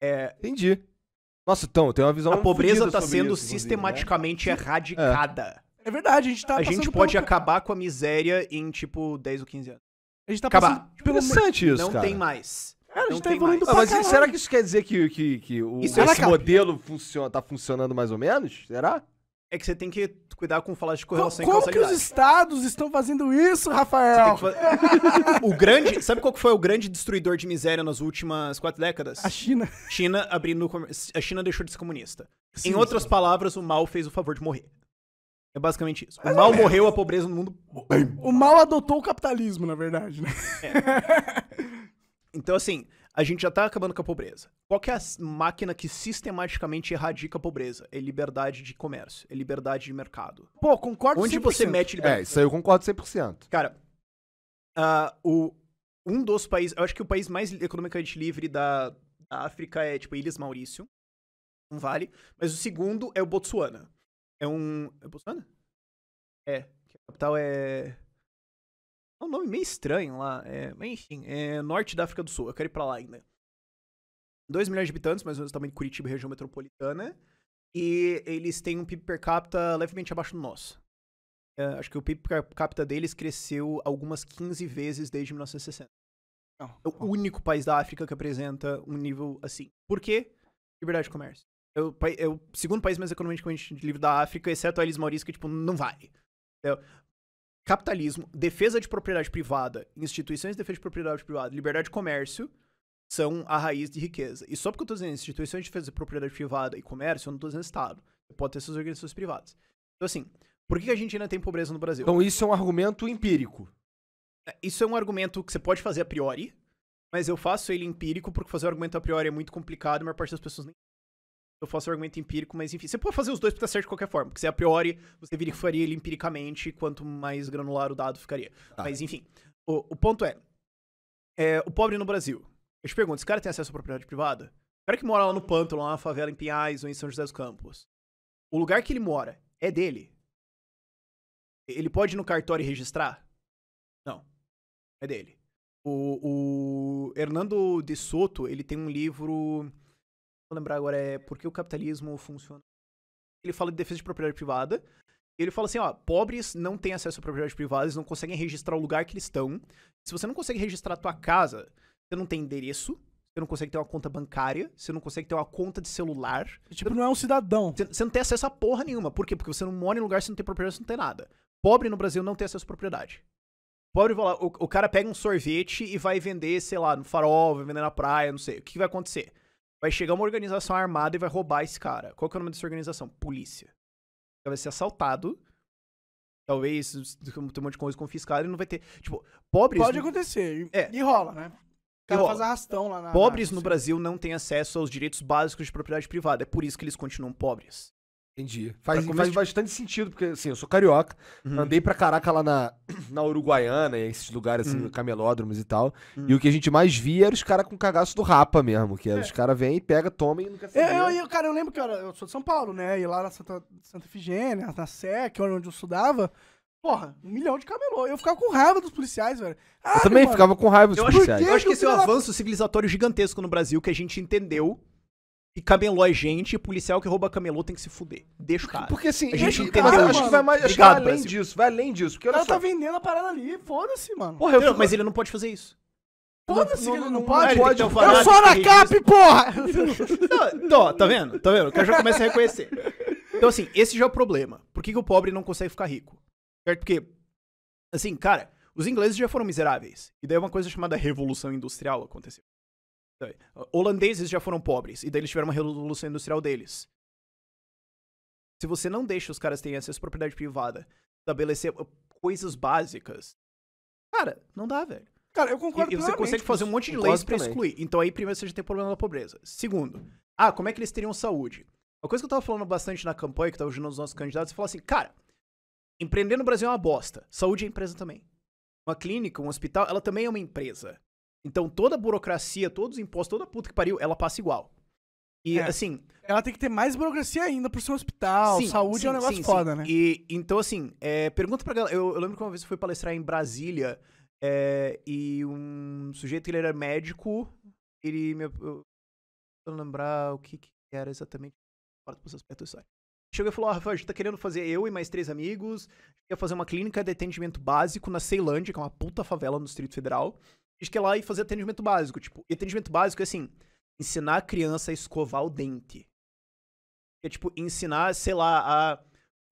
Speaker 1: É, Entendi. Nossa, então, tem uma visão. A pobreza está sendo isso, né? sistematicamente né?
Speaker 3: erradicada. É. é. verdade, a gente tá. A gente pode pelo...
Speaker 1: acabar com
Speaker 2: a miséria em, tipo,
Speaker 1: 10 ou 15 anos. A gente tá acabar. Pelo... Interessante isso, Não cara. tem mais.
Speaker 3: Cara, é, não a gente tá evoluindo mais. pra ah, Mas caralho. será que
Speaker 2: isso quer dizer que, que, que o, é esse modelo funciona, tá funcionando mais ou menos? Será? É que você tem que cuidar com falar de correlação Co como, e causalidade. que os
Speaker 3: estados estão fazendo isso, Rafael? Fazer...
Speaker 1: o grande, sabe qual foi o grande destruidor de miséria nas últimas quatro décadas? A China. China abrindo, a China deixou de ser comunista. Sim, em outras sim. palavras, o mal fez o favor de morrer. É basicamente isso. O mal é- morreu, a
Speaker 3: pobreza no mundo. O mal adotou o capitalismo, na verdade, né?
Speaker 1: É. Então assim, a gente já tá acabando com a pobreza. Qual é a máquina que sistematicamente erradica a pobreza? É liberdade de comércio, é liberdade de mercado.
Speaker 2: Pô, concordo Onde 100%. você mete liberdade? É, isso aí eu concordo 100%.
Speaker 1: Cara, uh, o, um dos países, eu acho que o país mais economicamente livre da, da África é, tipo, Ilhas Maurício. Não vale. Mas o segundo é o Botsuana. É um... É Botsuana? É. A capital é... É um nome meio estranho lá. É, enfim, é norte da África do Sul. Eu quero ir pra lá ainda. 2 milhões de habitantes, mais ou menos também Curitiba, região metropolitana. E eles têm um PIB per capita levemente abaixo do nosso. É, acho que o PIB per capita deles cresceu algumas 15 vezes desde 1960. Oh, ah, É o único país da África que apresenta um nível assim. Por quê? Liberdade de comércio. É o, é o segundo país mais economicamente livre da África, exceto a Elis Maurício, que, tipo, não vale É, capitalismo, defesa de propriedade privada, instituições de defesa de propriedade privada, liberdade de comércio são a raiz de riqueza. E só porque eu estou dizendo instituições de defesa de propriedade privada e comércio, eu não estou dizendo Estado. Pode ter essas organizações privadas. Então, assim, por que a gente ainda tem pobreza no Brasil? Então, isso
Speaker 2: é um argumento empírico.
Speaker 1: É, isso é um argumento que você pode fazer a priori, mas eu faço ele empírico porque fazer um argumento a priori é muito complicado e a maior parte das pessoas nem eu faço o argumento empírico, mas enfim, você pode fazer os dois pra estar tá certo de qualquer forma, porque se a priori, você verificaria ele empiricamente, quanto mais granular o dado ficaria. Tá. Mas enfim, o, o ponto é, é, o pobre no Brasil, eu te pergunto, esse cara tem acesso à propriedade privada? O cara que mora lá no pântano, lá na favela em Pinhais ou em São José dos Campos, o lugar que ele mora é dele? Ele pode ir no cartório e registrar? Não, é dele. O, o Hernando de Soto, ele tem um livro lembrar agora é Por que o capitalismo funciona. Ele fala de defesa de propriedade privada. Ele fala assim, ó, pobres não têm acesso à propriedade privada, eles não conseguem registrar o lugar que eles estão. Se você não consegue registrar a tua casa, você não tem endereço, você não consegue ter uma conta bancária, você não consegue ter uma conta de celular. É tipo, não é um cidadão. Você, você não tem acesso a porra nenhuma. Por quê? Porque você não mora em lugar, você não tem propriedade, você não tem nada. Pobre no Brasil não tem acesso à propriedade. Pobre, vai lá, o, o cara pega um sorvete e vai vender, sei lá, no farol, vai vender na praia, não sei. O que vai acontecer? Vai chegar uma organização armada e vai roubar esse cara. Qual que é o nome dessa organização? Polícia. Vai ser assaltado. Talvez tem um monte de coisa confiscada e não vai ter. Tipo, pobres. Pode no... acontecer. É. E rola, né?
Speaker 3: O cara rola. faz arrastão lá na. Pobres
Speaker 1: na... no assim. Brasil não têm acesso aos direitos básicos de propriedade privada. É por isso que eles continuam
Speaker 2: pobres. Entendi. Faz, faz de... bastante sentido, porque assim, eu sou carioca, uhum. andei pra caraca lá na, na Uruguaiana, esses lugares assim, uhum. camelódromos e tal. Uhum. E o que a gente mais via era os caras com cagaço do rapa mesmo, que é. é. os caras vêm, pegam, tomam e nunca
Speaker 3: se é, eu, eu, Cara, eu lembro que eu, era, eu sou de São Paulo, né? E lá na Santa, Santa Efigênia, na Sé, que era onde eu estudava, Porra, um milhão de camelô. Eu ficava com raiva dos policiais, velho. Ah, eu também mano. ficava com raiva dos eu policiais. Acho, eu acho que esse é um avanço
Speaker 1: civilizatório gigantesco no Brasil que a gente entendeu e camelô é gente, e policial que rouba camelô tem que se fuder. Deixa o cara. Porque assim, a gente entendeu. Mas acho que vai mais. Acho Obrigado, que vai além Brasil. disso, vai além
Speaker 2: disso. Porque olha ela tá
Speaker 3: só. tá vendendo a parada ali, foda-se, mano. Porra, eu Mas ele
Speaker 1: não pode fazer isso.
Speaker 3: Foda-se, ele não, pode.
Speaker 1: eu sou na que cap, porra! Tô, tá vendo?
Speaker 4: Tá vendo? O cara já começa a
Speaker 1: reconhecer. Então, assim, esse já é o problema. Por que, que o pobre não consegue ficar rico? Certo? Porque, assim, cara, os ingleses já foram miseráveis. E daí uma coisa chamada Revolução Industrial aconteceu. Holandeses já foram pobres, e daí eles tiveram uma revolução industrial deles. Se você não deixa os caras terem acesso à propriedade privada, estabelecer uh, coisas básicas, cara, não dá, velho. Cara, eu concordo E, e você consegue fazer um monte de leis para excluir. Então aí, primeiro, você já tem problema da pobreza. Segundo, ah, como é que eles teriam saúde? Uma coisa que eu tava falando bastante na campanha, que tava ajudando os nossos candidatos, você é fala assim, cara, empreender no Brasil é uma bosta. Saúde é empresa também. Uma clínica, um hospital, ela também é uma empresa. Então toda a burocracia, todos os impostos, toda a puta que pariu, ela passa
Speaker 3: igual. E é. assim. Ela tem que ter mais burocracia ainda pro seu hospital. Sim, saúde sim, é um negócio sim, foda, né?
Speaker 1: E, então, assim, é, pergunta pra galera. Eu, eu, lembro que uma vez eu fui palestrar em Brasília é, e um sujeito, ele era médico, ele me. Eu, eu lembrar o que, que era exatamente. Fora dos aspectos Chegou e falou: ah, Rafael, a gente tá querendo fazer eu e mais três amigos. A gente quer fazer uma clínica de atendimento básico na Ceilândia, que é uma puta favela no Distrito Federal gente que ir é lá e fazer atendimento básico. Tipo, e atendimento básico é assim, ensinar a criança a escovar o dente. É tipo, ensinar, sei lá, a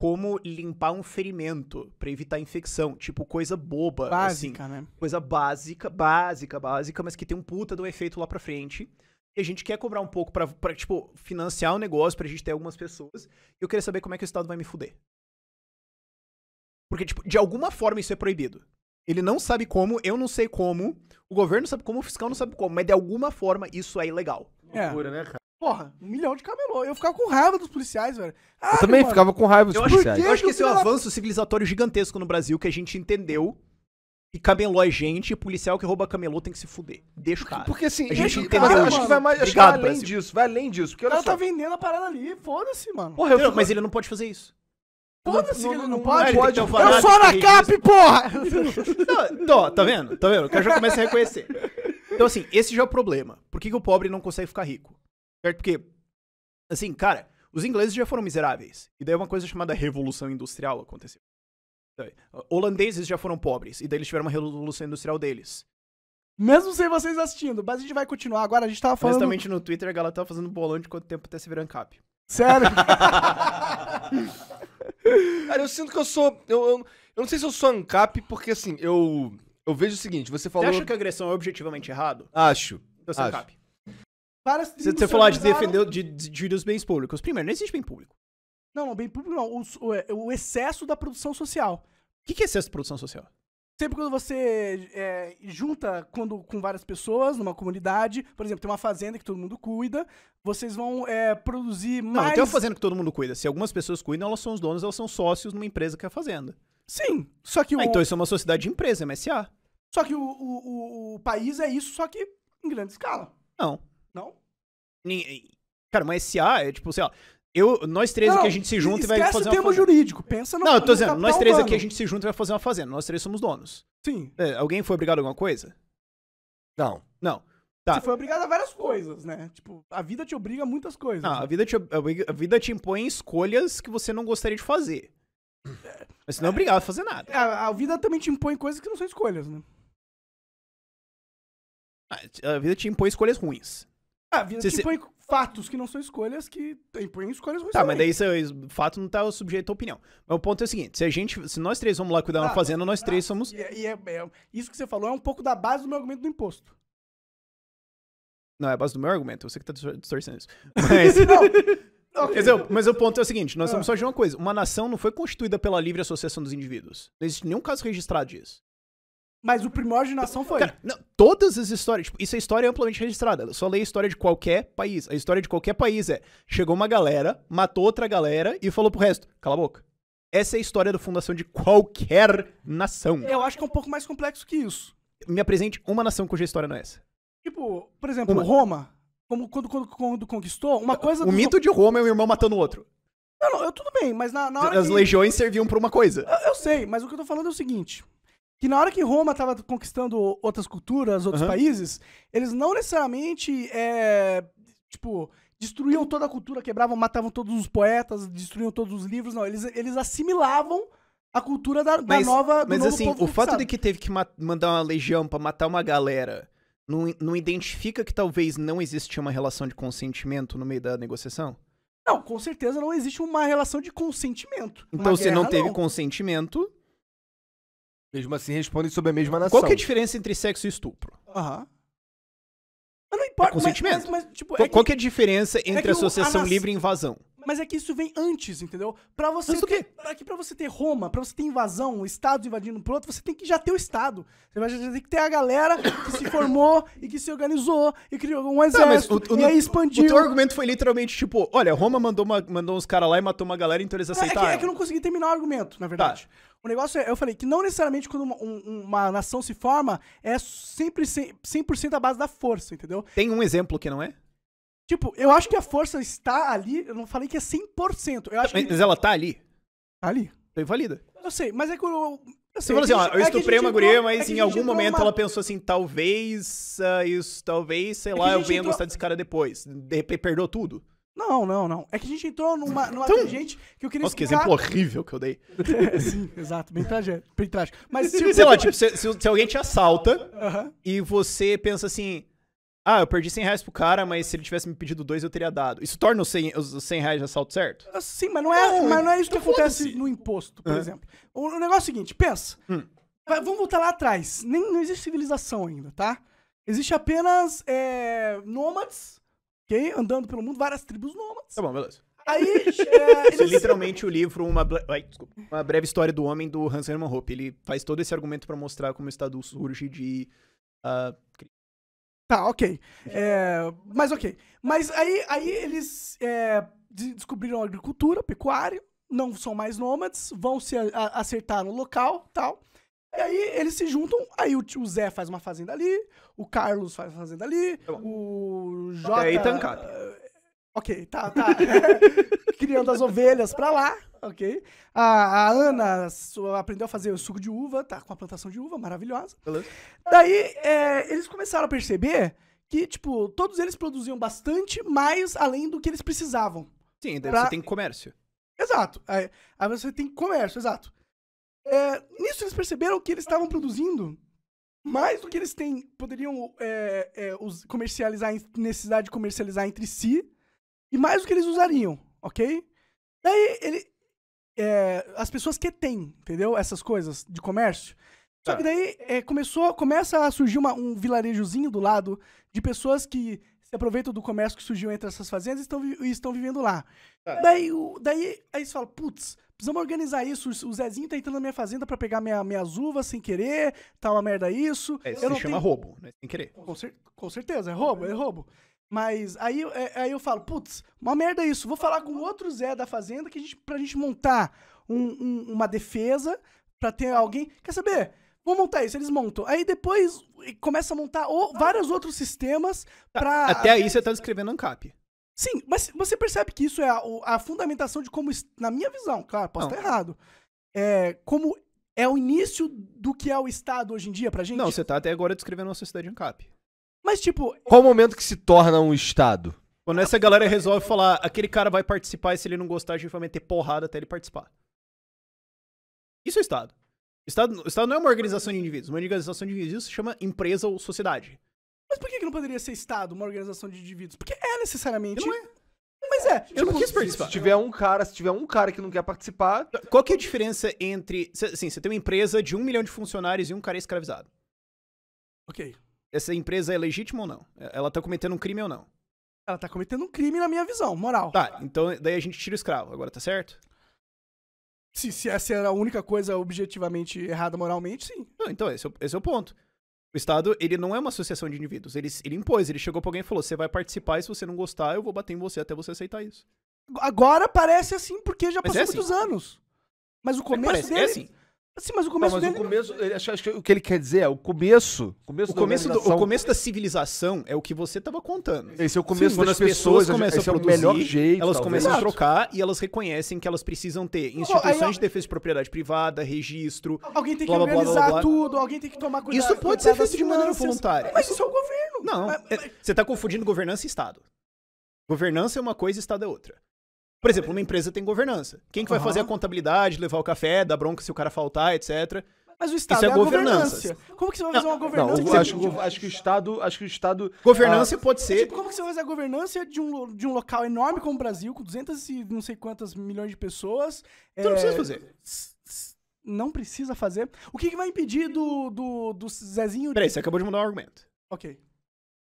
Speaker 1: como limpar um ferimento para evitar infecção. Tipo, coisa boba. Assim. Básica, assim. né? Coisa básica, básica, básica, mas que tem um puta do efeito lá pra frente. E a gente quer cobrar um pouco pra, tipo, financiar o um negócio, pra gente ter algumas pessoas. E eu queria saber como é que o Estado vai me fuder. Porque, tipo, de alguma forma isso é proibido. Ele não sabe como, eu não sei como, o governo sabe como, o fiscal não sabe como, mas de alguma forma isso é ilegal.
Speaker 2: É. Loucura, né, cara?
Speaker 3: Porra, um milhão de camelô. Eu ficava com raiva dos policiais, velho. Ah, eu também mano. ficava com raiva dos eu policiais. Acho, eu acho que esse é um avanço
Speaker 1: civilizatório gigantesco no Brasil que a gente entendeu. E camelô é gente, e policial que rouba camelô tem que se fuder. Deixa o cara. Porque assim,
Speaker 3: a gente entendeu. Cara, acho que vai mais. Acho Obrigado, que vai além Brasil.
Speaker 2: disso, vai além disso. Porque, o cara tá
Speaker 3: vendendo a parada ali, foda-se, mano. Porra, eu não, fico... mas ele não pode fazer isso. Foda-se, não, não, não, pode. Não pode. Eu sou na CAP,
Speaker 1: porra! Tô, tá vendo? Tá vendo? O cara já começa a reconhecer. Então, assim, esse já é o problema. Por que, que o pobre não consegue ficar rico? Certo? Porque, assim, cara, os ingleses já foram miseráveis. E daí é uma coisa chamada Revolução Industrial aconteceu. Holandeses já foram pobres. E daí eles tiveram uma Revolução Industrial deles.
Speaker 3: Mesmo sem vocês assistindo, mas a gente vai continuar. Agora a gente tava falando. Justamente
Speaker 1: no Twitter a galera tava fazendo bolão de quanto tempo até tá se virar cap. Sério?
Speaker 2: Cara, eu sinto que eu sou. Eu, eu, eu, não sei se eu sou ANCAP, porque assim, eu. Eu vejo o seguinte, você falou. Você acha que
Speaker 1: agressão é objetivamente errado? Acho. Eu sou ANCAP. Para você, você falou de defender de, de, de, bens públicos. Primeiro, não existe bem público.
Speaker 3: Não, não, bem público não. O, o, é, o excesso da produção social. O que, que é excesso de produção social? Sempre quando você é, junta quando, com várias pessoas numa comunidade, por exemplo, tem uma fazenda que todo mundo cuida, vocês vão é, produzir mais. Não, não tem uma fazenda que todo
Speaker 1: mundo cuida. Se algumas pessoas cuidam, elas são os donos, elas são sócios numa empresa que é a fazenda. Sim, só que ah, o. Ah, então isso é uma sociedade de empresa, é MSA.
Speaker 3: Só que o, o, o país é isso, só que em grande escala.
Speaker 1: Não. Não? Cara, uma SA é tipo, sei lá, eu, nós três não, aqui a gente se junta e vai fazer o termo fazenda.
Speaker 3: jurídico, pensa no Não, eu tô dizendo, nós três humano. aqui a gente
Speaker 1: se junta e vai fazer uma fazenda. Nós três somos donos. Sim. É, alguém foi obrigado a alguma coisa? Não. Não. Tá. Você foi obrigado a várias coisas, né? Tipo, a vida te obriga a muitas coisas. Não, né? a, vida te, a vida te impõe escolhas que você não gostaria de fazer. Mas você não é obrigado a fazer nada. É, a, a, vida também
Speaker 3: te impõe coisas que não são escolhas, né? A,
Speaker 1: ah, a vida te impõe escolhas ruins.
Speaker 3: Ah, vida você, que impõe se... fatos que não são escolhas, que impõem escolhas ruins. Tá, mas daí
Speaker 1: o fato não tá sujeito à opinião. Mas o ponto é o seguinte: se a gente. Se nós três vamos lá cuidar ah, da fazenda, nós ah, três ah, somos. E,
Speaker 3: é, e é, é, isso que você falou é um pouco da base do meu argumento do imposto.
Speaker 1: Não, é a base do meu argumento, você que tá distorcendo isso. Mas. não, mas o ponto é o seguinte: nós ah. somos só de uma coisa. Uma nação não foi constituída pela livre associação dos indivíduos. Não existe nenhum caso registrado disso. Mas o primórdio de nação foi. Cara, não, todas as histórias. Tipo, isso é história amplamente registrada. Eu só leio a história de qualquer país. A história de qualquer país é: chegou uma galera, matou outra galera e falou pro resto: cala a boca. Essa é a história da fundação de qualquer nação. Eu acho que é um pouco mais complexo que isso. Me apresente uma nação cuja história não é essa.
Speaker 3: Tipo, por exemplo, uma. Roma. Como quando, quando, quando conquistou, uma coisa. O do... mito de
Speaker 1: Roma é um irmão matando o outro.
Speaker 3: Não, não, eu, tudo bem, mas na, na hora. As que... legiões serviam pra uma coisa. Eu, eu sei, mas o que eu tô falando é o seguinte: que na hora que Roma estava conquistando outras culturas, outros uhum. países, eles não necessariamente, é, tipo, destruíam toda a cultura, quebravam, matavam todos os poetas, destruíam todos os livros, não. Eles, eles assimilavam a cultura da, mas, da nova. Do mas assim, o fato de
Speaker 1: que teve que mandar uma legião para matar uma galera. Não, não identifica que talvez não existia uma relação de consentimento no meio da negociação?
Speaker 3: Não, com certeza não existe uma relação de consentimento.
Speaker 1: Então, se não teve não. consentimento,
Speaker 2: mesmo assim, respondem sobre a mesma nação. Qual que é a
Speaker 1: diferença entre sexo e estupro? Aham.
Speaker 3: Mas não importa. É consentimento. Mas, mas, mas, tipo, é Qual que... é a
Speaker 1: diferença é entre é associação nação... livre e invasão?
Speaker 3: Mas é que isso vem antes, entendeu? Para você antes ter, aqui para você ter Roma, para você ter invasão, estados invadindo pro outro, você tem que já ter o estado. Você vai ter que ter a galera que se formou e que se organizou e criou um tá, exército não, o, e aí expandiu. O teu
Speaker 1: argumento foi literalmente tipo, olha, Roma mandou uma, mandou uns caras lá e matou uma galera, então eles aceitaram. É, é, que, é que eu
Speaker 3: não consegui terminar o argumento, na tá. verdade. Tá. O negócio é, eu falei que não necessariamente quando uma, um, uma nação se forma é sempre 100%, 100 a base da força, entendeu? Tem um exemplo que não é? Tipo, eu acho que a força está ali. Eu não falei que é 100%. Eu acho mas, que... mas ela tá ali. Tá ali. Foi tá invalida Eu sei, mas é que eu. Eu, Você falou assim, é ó, eu é estuprei uma guria, é mas é em algum momento uma... ela pensou
Speaker 1: assim, talvez uh, isso, talvez, sei é lá, eu venha entrou... gostar desse cara depois. De repente perdeu tudo.
Speaker 3: Não, não, não. É que a gente entrou numa, numa então... gente que eu queria Nossa, explicar... que exemplo horrível que eu dei. sim, exato, bem, trage... bem trágico. Mas se... Sei lá, tipo,
Speaker 1: se, se, se alguém te assalta uh -huh. e você pensa assim, ah, eu perdi 100 reais pro cara, mas se ele tivesse me pedido dois, eu teria dado. Isso torna os 100, os 100 reais de assalto certo?
Speaker 3: Ah, sim, mas não é, não, mas não é, é isso que acontece no imposto, por uhum. exemplo. O, o, negócio é o seguinte, pensa. Hum. Vai, vamos voltar lá atrás. Nem, não existe civilização ainda, tá? Existe apenas é, nômades, ok? Andando pelo mundo, várias tribos nômades.
Speaker 1: Tá bom, beleza. Aí. É, Isso é literalmente o livro uma, ai, desculpa, uma Breve História do Homem, do Hans Hermann Hoppe. Ele faz todo esse argumento para mostrar como o Estado surge de. Uh, Tá, ok. É.
Speaker 3: é, mas ok. Mas aí, aí eles é, descobriram a agricultura, pecuária, não são mais nômades, vão se a, acertar no local tal. E aí eles se juntam, aí o, o, Zé faz uma fazenda ali, o Carlos faz uma fazenda ali, tá o tá Jota... Até aí tancado. Ok, tá, tá. Criando as ovelhas pra lá, ok? A, a Ana aprendeu a fazer o suco de uva, tá com a plantação de uva, maravilhosa. Beleza. Daí, é, eles começaram a perceber que, tipo, todos eles produziam bastante, mais além do que eles precisavam. Sim, daí pra... você tem comércio. Exato. Aí, aí você tem comércio, exato. É, nisso eles perceberam que eles estavam produzindo mais do que eles têm, poderiam é, é, os, comercializar, necessidade de comercializar entre si, e mais do que eles usariam, ok? Daí ele, é, as pessoas que têm, entendeu? Essas coisas de comércio. Só que tá. daí é, começou, começa a surgir uma, um vilarejozinho do lado de pessoas que se aproveitam do comércio que surgiu entre essas fazendas e estão, e estão vivendo lá. É. Daí, o, daí aí você fala, putz, precisamos organizar isso. O Zezinho tá entrando na minha fazenda para pegar minha, minhas uvas sem querer, tal tá uma merda isso. É, isso se chama tenho... roubo, né? Sem querer. Com, cer com certeza, é roubo, é roubo. Mas aí, é, aí eu falo, putz, uma merda isso. Vou falar com outro Zé da Fazenda que a gente, pra gente montar um, um, uma defesa, pra ter alguém. Quer saber? vou montar isso, eles montam. Aí depois começa a montar o, vários outros sistemas pra. Até aí você tá descrevendo ANCAP. Sim, mas você percebe que isso é a, a fundamentação de como, na minha visão, claro, posso estar errado. É, como é o início do que é o Estado hoje em dia pra gente. Não, você tá até agora descrevendo uma sociedade ANCAP. Mas, tipo.
Speaker 2: Qual o momento que se torna um Estado?
Speaker 1: Quando essa galera resolve falar, aquele cara vai participar e se ele não gostar, a gente vai meter porrada até ele participar. Isso é Estado. Estado, Estado não é uma organização de indivíduos. Uma organização de indivíduos se chama empresa ou sociedade.
Speaker 3: Mas por que, que não poderia ser Estado uma organização de indivíduos? Porque é necessariamente. Não é. Mas é,
Speaker 1: eu tipo, não quis participar. Se tiver um cara, se tiver um cara que não quer participar. Qual que é a diferença entre. Assim, você tem uma empresa de um milhão de funcionários e um cara é escravizado. Ok essa empresa é legítima ou não? É, ela tá
Speaker 3: cometendo um crime ou não? Ela tá cometendo um crime na minha visão, moral. Tá, então daí a gente tira o escravo, agora tá certo? Se, se essa era a única coisa objetivamente errada moralmente,
Speaker 1: sim. Não, então esse é, o, esse é o ponto. O Estado, ele não é uma associação de indivíduos. Ele, ele impôs, ele chegou pra alguém e falou: você vai participar e se você não gostar, eu vou bater em você até você aceitar isso. Agora parece assim, porque já Mas é passou é assim. muitos
Speaker 3: anos. Mas o começo é, parece, dele... É assim. Sim,
Speaker 1: mas o começo não, mas dele... o começo, acho, acho, que o
Speaker 2: que ele quer dizer é o começo, começo o começo, do, o
Speaker 1: começo da civilização é o que você estava contando. Esse é o começo Sim, das pessoas, pessoas começam a produzir, é o melhor jeito, elas talvez. começam a trocar e elas reconhecem que elas precisam ter instituições Aí, de defesa de propriedade privada, registro, alguém tem que blá, organizar blá, blá, tudo,
Speaker 3: alguém tem que tomar cuidado. Isso pode ser feito de maneira voluntária. Mas isso é o governo.
Speaker 1: Não, mas, é, mas... você está confundindo governança e estado. Governança é uma coisa, estado é outra. Por exemplo, uma empresa tem governança. Quem que vai fazer a contabilidade, levar o café, dar bronca se o cara faltar, etc. Mas o Estado Isso é,
Speaker 3: é governança. governança. Como que você vai fazer uma governança? Não, acho, que, acho,
Speaker 2: que o Estado, acho que o Estado... Governança ah,
Speaker 3: pode ser... Tipo, como que você vai fazer a governança de um, de um local enorme como o Brasil, com 200 e não sei quantas milhões de pessoas? Você é, não precisa é, fazer. Não precisa fazer. O que, que vai impedir do, do, do Zezinho... Peraí, você acabou de mudar o um argumento. Ok.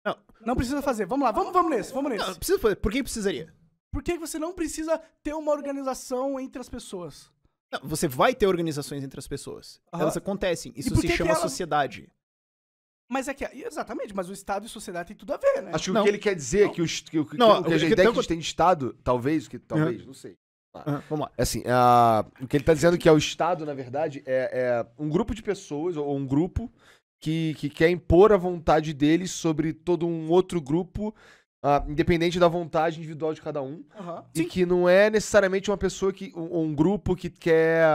Speaker 3: Não. Não precisa fazer. Vamos lá, vamos, vamos nesse, vamos nesse. Não, precisa fazer. Por que precisaria? Por que você não precisa ter uma organização entre as pessoas? Não,
Speaker 1: você vai ter organizações entre as pessoas. Elas
Speaker 3: acontecem. Isso se chama sociedade. Mas é que. Exatamente, mas o Estado e sociedade tem tudo a ver, né? Acho que não. o que ele
Speaker 2: quer dizer é que, os, que, que, não, que, que a ideia que a gente tem de Estado, talvez, que talvez, uhum. não sei. uhum. Vamos lá. É assim, o que ele está dizendo é que é o Estado, na verdade, é, é um grupo de pessoas, ou um grupo, que, que quer impor a vontade dele sobre todo um outro grupo Uh, independente da vontade individual de cada um. Uhum. E Sim. que não é necessariamente uma pessoa que, ou um, um grupo que quer,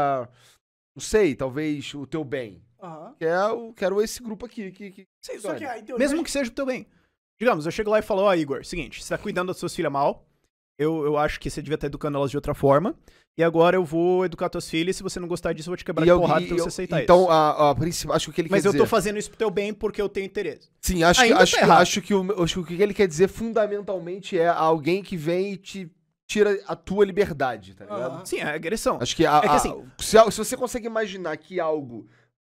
Speaker 2: não sei, talvez o teu bem. Uhum. Quero, quero esse grupo aqui. Que, que Sim, só que Mesmo que seja o teu bem. Digamos, eu
Speaker 1: chego lá e falo, ó, oh, Igor, seguinte, você tá cuidando das suas filhas mal. Eu, eu acho que você devia estar tá educando elas de outra forma e agora eu vou educar tuas filhas, se você não gostar disso, eu vou te quebrar e de eu, porrada pra você aceitar então, isso. Então, a, a
Speaker 2: principal, acho que o que ele Mas quer dizer... Mas eu tô
Speaker 1: fazendo isso pro teu bem porque eu tenho interesse. Sim, acho, Ainda acho, tá acho,
Speaker 2: que o, acho que o que ele quer dizer fundamentalmente é alguém que vem e te tira a tua liberdade, tá ligado? sim, é agressão. Acho que, a, é que assim, a, se, se, você consegue imaginar que algo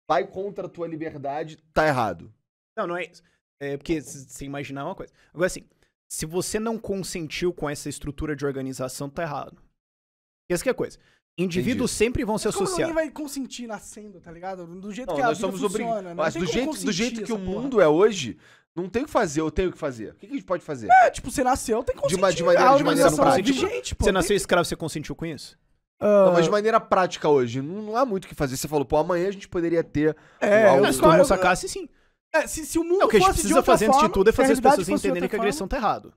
Speaker 2: vai contra a tua liberdade, tá errado. Não, não é isso. É porque você imaginar é uma coisa.
Speaker 1: Agora, assim, se você não consentiu com essa estrutura de organização, tá errado.
Speaker 2: Essa que é a coisa. Indivíduos Entendi. sempre vão se associar. Como ninguém
Speaker 3: vai consentir nascendo, tá ligado? Do jeito não, que a nós vida somos funciona. Obrig... Né? Mas do jeito, do jeito que o mundo
Speaker 2: porra. é hoje, não tem o que fazer, eu tenho o que fazer. O que a gente pode fazer? É, tipo, você nasceu, tem que consentir. De, de maneira, ah, de maneira prática. De gente, pô, você nasceu tem... escravo, você consentiu com isso? Uh... Não, mas de maneira prática hoje, não, não há muito o que fazer. Você falou, pô, amanhã a gente poderia ter... É, um, eu, ah, se sacasse, sim.
Speaker 3: É, se, se, o mundo não, o que a gente precisa fazer antes de tudo é fazer as pessoas entenderem que a agressão
Speaker 1: tá errado.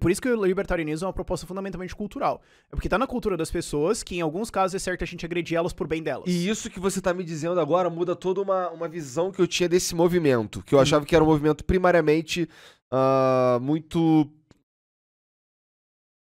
Speaker 1: Por isso que o libertarianismo é uma proposta fundamentalmente cultural. É porque tá na cultura das pessoas que, em alguns casos, é certo a gente agredir elas por bem delas. E isso que você tá me dizendo agora muda
Speaker 2: toda uma, uma visão que eu tinha desse movimento, que eu uhum. achava que era um movimento primariamente uh, muito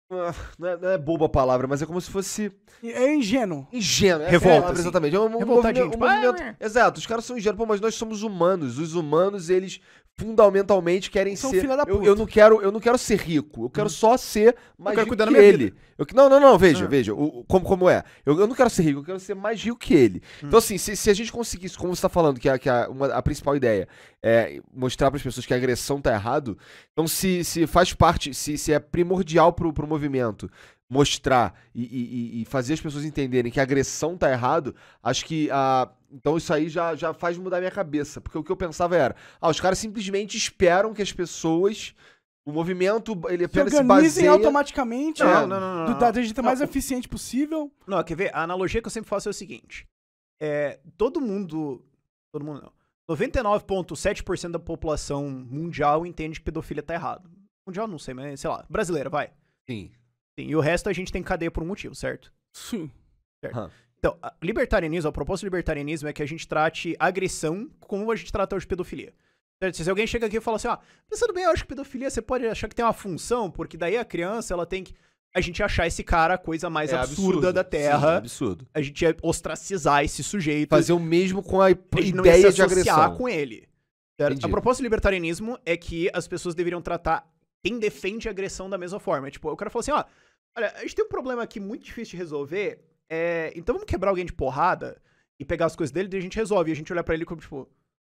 Speaker 2: Não é, não é, boba a palavra, mas é como se fosse. É ingênuo. Ingênuo, é Revolta, é, assim. exatamente. É um, Revolta movimento. Um movimento... Exato, os caras são ingênuos, pô, mas nós somos humanos. Os humanos, eles fundamentalmente querem são ser. Filha da puta. Eu, eu, não quero, eu não quero ser rico, eu quero hum. só ser mais rico que ele. Eu, não, não, não, veja, ah. veja, o, como, como é. Eu, eu, não quero ser rico, eu quero ser mais rico que ele. Hum. Então, assim, se, se, a gente conseguisse, como você está falando, que, a, é, que é uma, a principal ideia é mostrar para as pessoas que a agressão tá errado, então se, se faz parte, se, se é primordial pro, pro movimento movimento mostrar e, e, e, fazer as pessoas entenderem que a agressão tá errado, acho que a. Ah, então isso aí já, já faz mudar minha cabeça. Porque o que eu pensava era, ah, os caras simplesmente esperam que as pessoas. O movimento, ele apenas se, se baseia...
Speaker 3: automaticamente não, é, não, não, não, do, da jeito mais eficiente possível.
Speaker 1: Não, quer ver? A analogia que eu sempre faço é o seguinte.
Speaker 3: É, todo mundo...
Speaker 1: Todo mundo não. 99,7% da população mundial entende que pedofilia tá errado. Mundial não sei, mas sei lá. Brasileira, vai. Sim. Sim. E o resto a gente tem cadeia por um motivo, certo? Sim. Certo. Uhum. Então, libertarianismo, a proposta do libertarianismo é que a gente trate agressão como a gente trata hoje pedofilia. Se alguém chega aqui e fala assim, ó, ah, pensando bem, eu acho que pedofilia você pode achar que tem uma função, porque daí a criança ela tem que. A gente achar esse cara a coisa mais é absurda absurdo. da Terra. Sim, é absurdo. A gente ia ostracizar esse sujeito. Fazer o
Speaker 2: mesmo com a, a
Speaker 4: ideia de agressão. com
Speaker 1: ele. A proposta do libertarianismo é que as pessoas deveriam tratar quem defende a agressão da mesma forma. tipo, o cara falou assim, ó, olha, a gente tem um problema aqui muito difícil de resolver, é, então vamos quebrar alguém de porrada e pegar as coisas dele, daí a gente resolve. E a gente olha para ele como, tipo,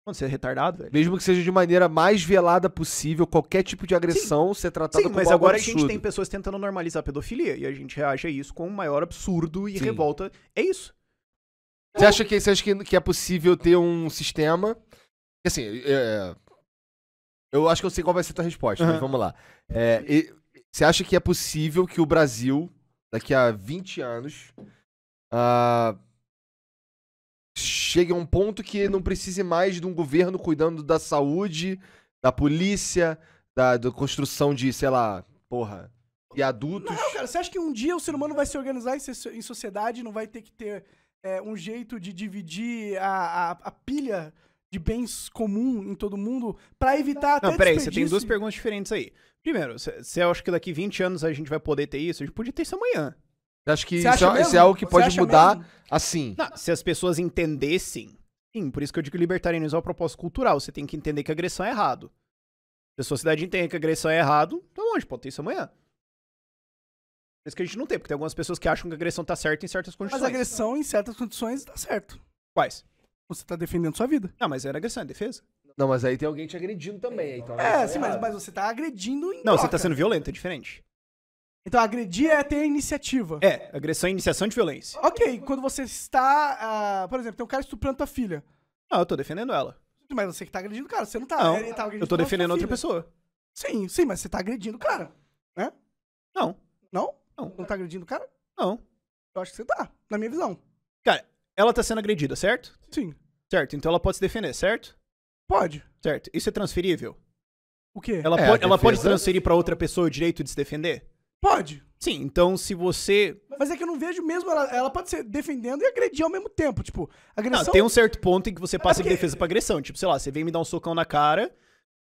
Speaker 2: Mano, você é retardado, velho. Mesmo que seja de maneira mais velada possível, qualquer tipo de agressão sim, ser tratada sim, como mas agora absurdo. a gente tem
Speaker 1: pessoas tentando normalizar a pedofilia e a gente reage a isso com o
Speaker 2: maior absurdo e sim. revolta. É isso. Você acha, que, você acha que, que é possível ter um sistema? Assim, é, eu acho que eu sei qual vai ser a tua resposta, uhum. mas vamos lá. É, e, você acha que é possível que o Brasil, daqui a 20 anos, uh, chegue a um ponto que não precise mais de um governo cuidando da saúde, da polícia, da, da construção de, sei lá, porra, e adultos? Não, cara, você acha que um dia o ser humano vai se
Speaker 3: organizar em sociedade, não vai ter que ter é, um jeito de dividir a, a, a pilha de bens comum em todo mundo para evitar até Não, peraí, você tem duas
Speaker 1: perguntas diferentes aí. Primeiro, você acha que daqui 20 anos a gente vai poder ter isso? A gente podia ter isso amanhã. Acho que isso, isso, é, é algo que pode mudar mesmo? assim. Não, se as pessoas entendessem. Sim, por isso que eu digo que libertarianismo é uma proposta cultural. Você tem que entender que agressão é errado. Se a sociedade entende que agressão é errado, tá longe, a gente pode ter isso amanhã. Por isso que a gente não tem, porque tem algumas pessoas que acham que agressão tá certa em certas condições. Mas agressão
Speaker 3: em certas condições tá certo. Quais? Você tá
Speaker 1: defendendo sua vida. Não, mas era é agressão, é defesa. Não, mas aí tem alguém te agredindo também. Então né? é, sim, mas, mas
Speaker 3: você tá agredindo em Não, troca. você tá
Speaker 1: sendo violento, é diferente. Então, agredir é ter iniciativa. É, agressão é iniciação de violência.
Speaker 3: Ok, quando você está. Ah, por exemplo, tem um cara estuprando tua filha. Não, eu tô defendendo ela. Mas você que tá agredindo o cara, você não tá. Não, tá eu tô defendendo outra pessoa. Sim, sim, mas você tá agredindo o cara. Né? Não, Não? Não. tá agredindo o cara? não. Eu acho que você tá, na minha visão. Cara, ela tá sendo agredida, certo? Sim. Certo,
Speaker 1: então ela pode se defender, certo? Pode. Certo. Isso é transferível? O quê? Ela, É, pode, ela pode transferir pra outra pessoa o direito de se defender? Pode. Sim, então se você. Mas é que eu não vejo mesmo ela, ela pode ser defendendo e agredir ao mesmo tempo. Tipo, Não, agressão. tem um certo ponto em que você é passa de porque- defesa pra agressão. Tipo, sei lá, você vem me dar um socão na cara,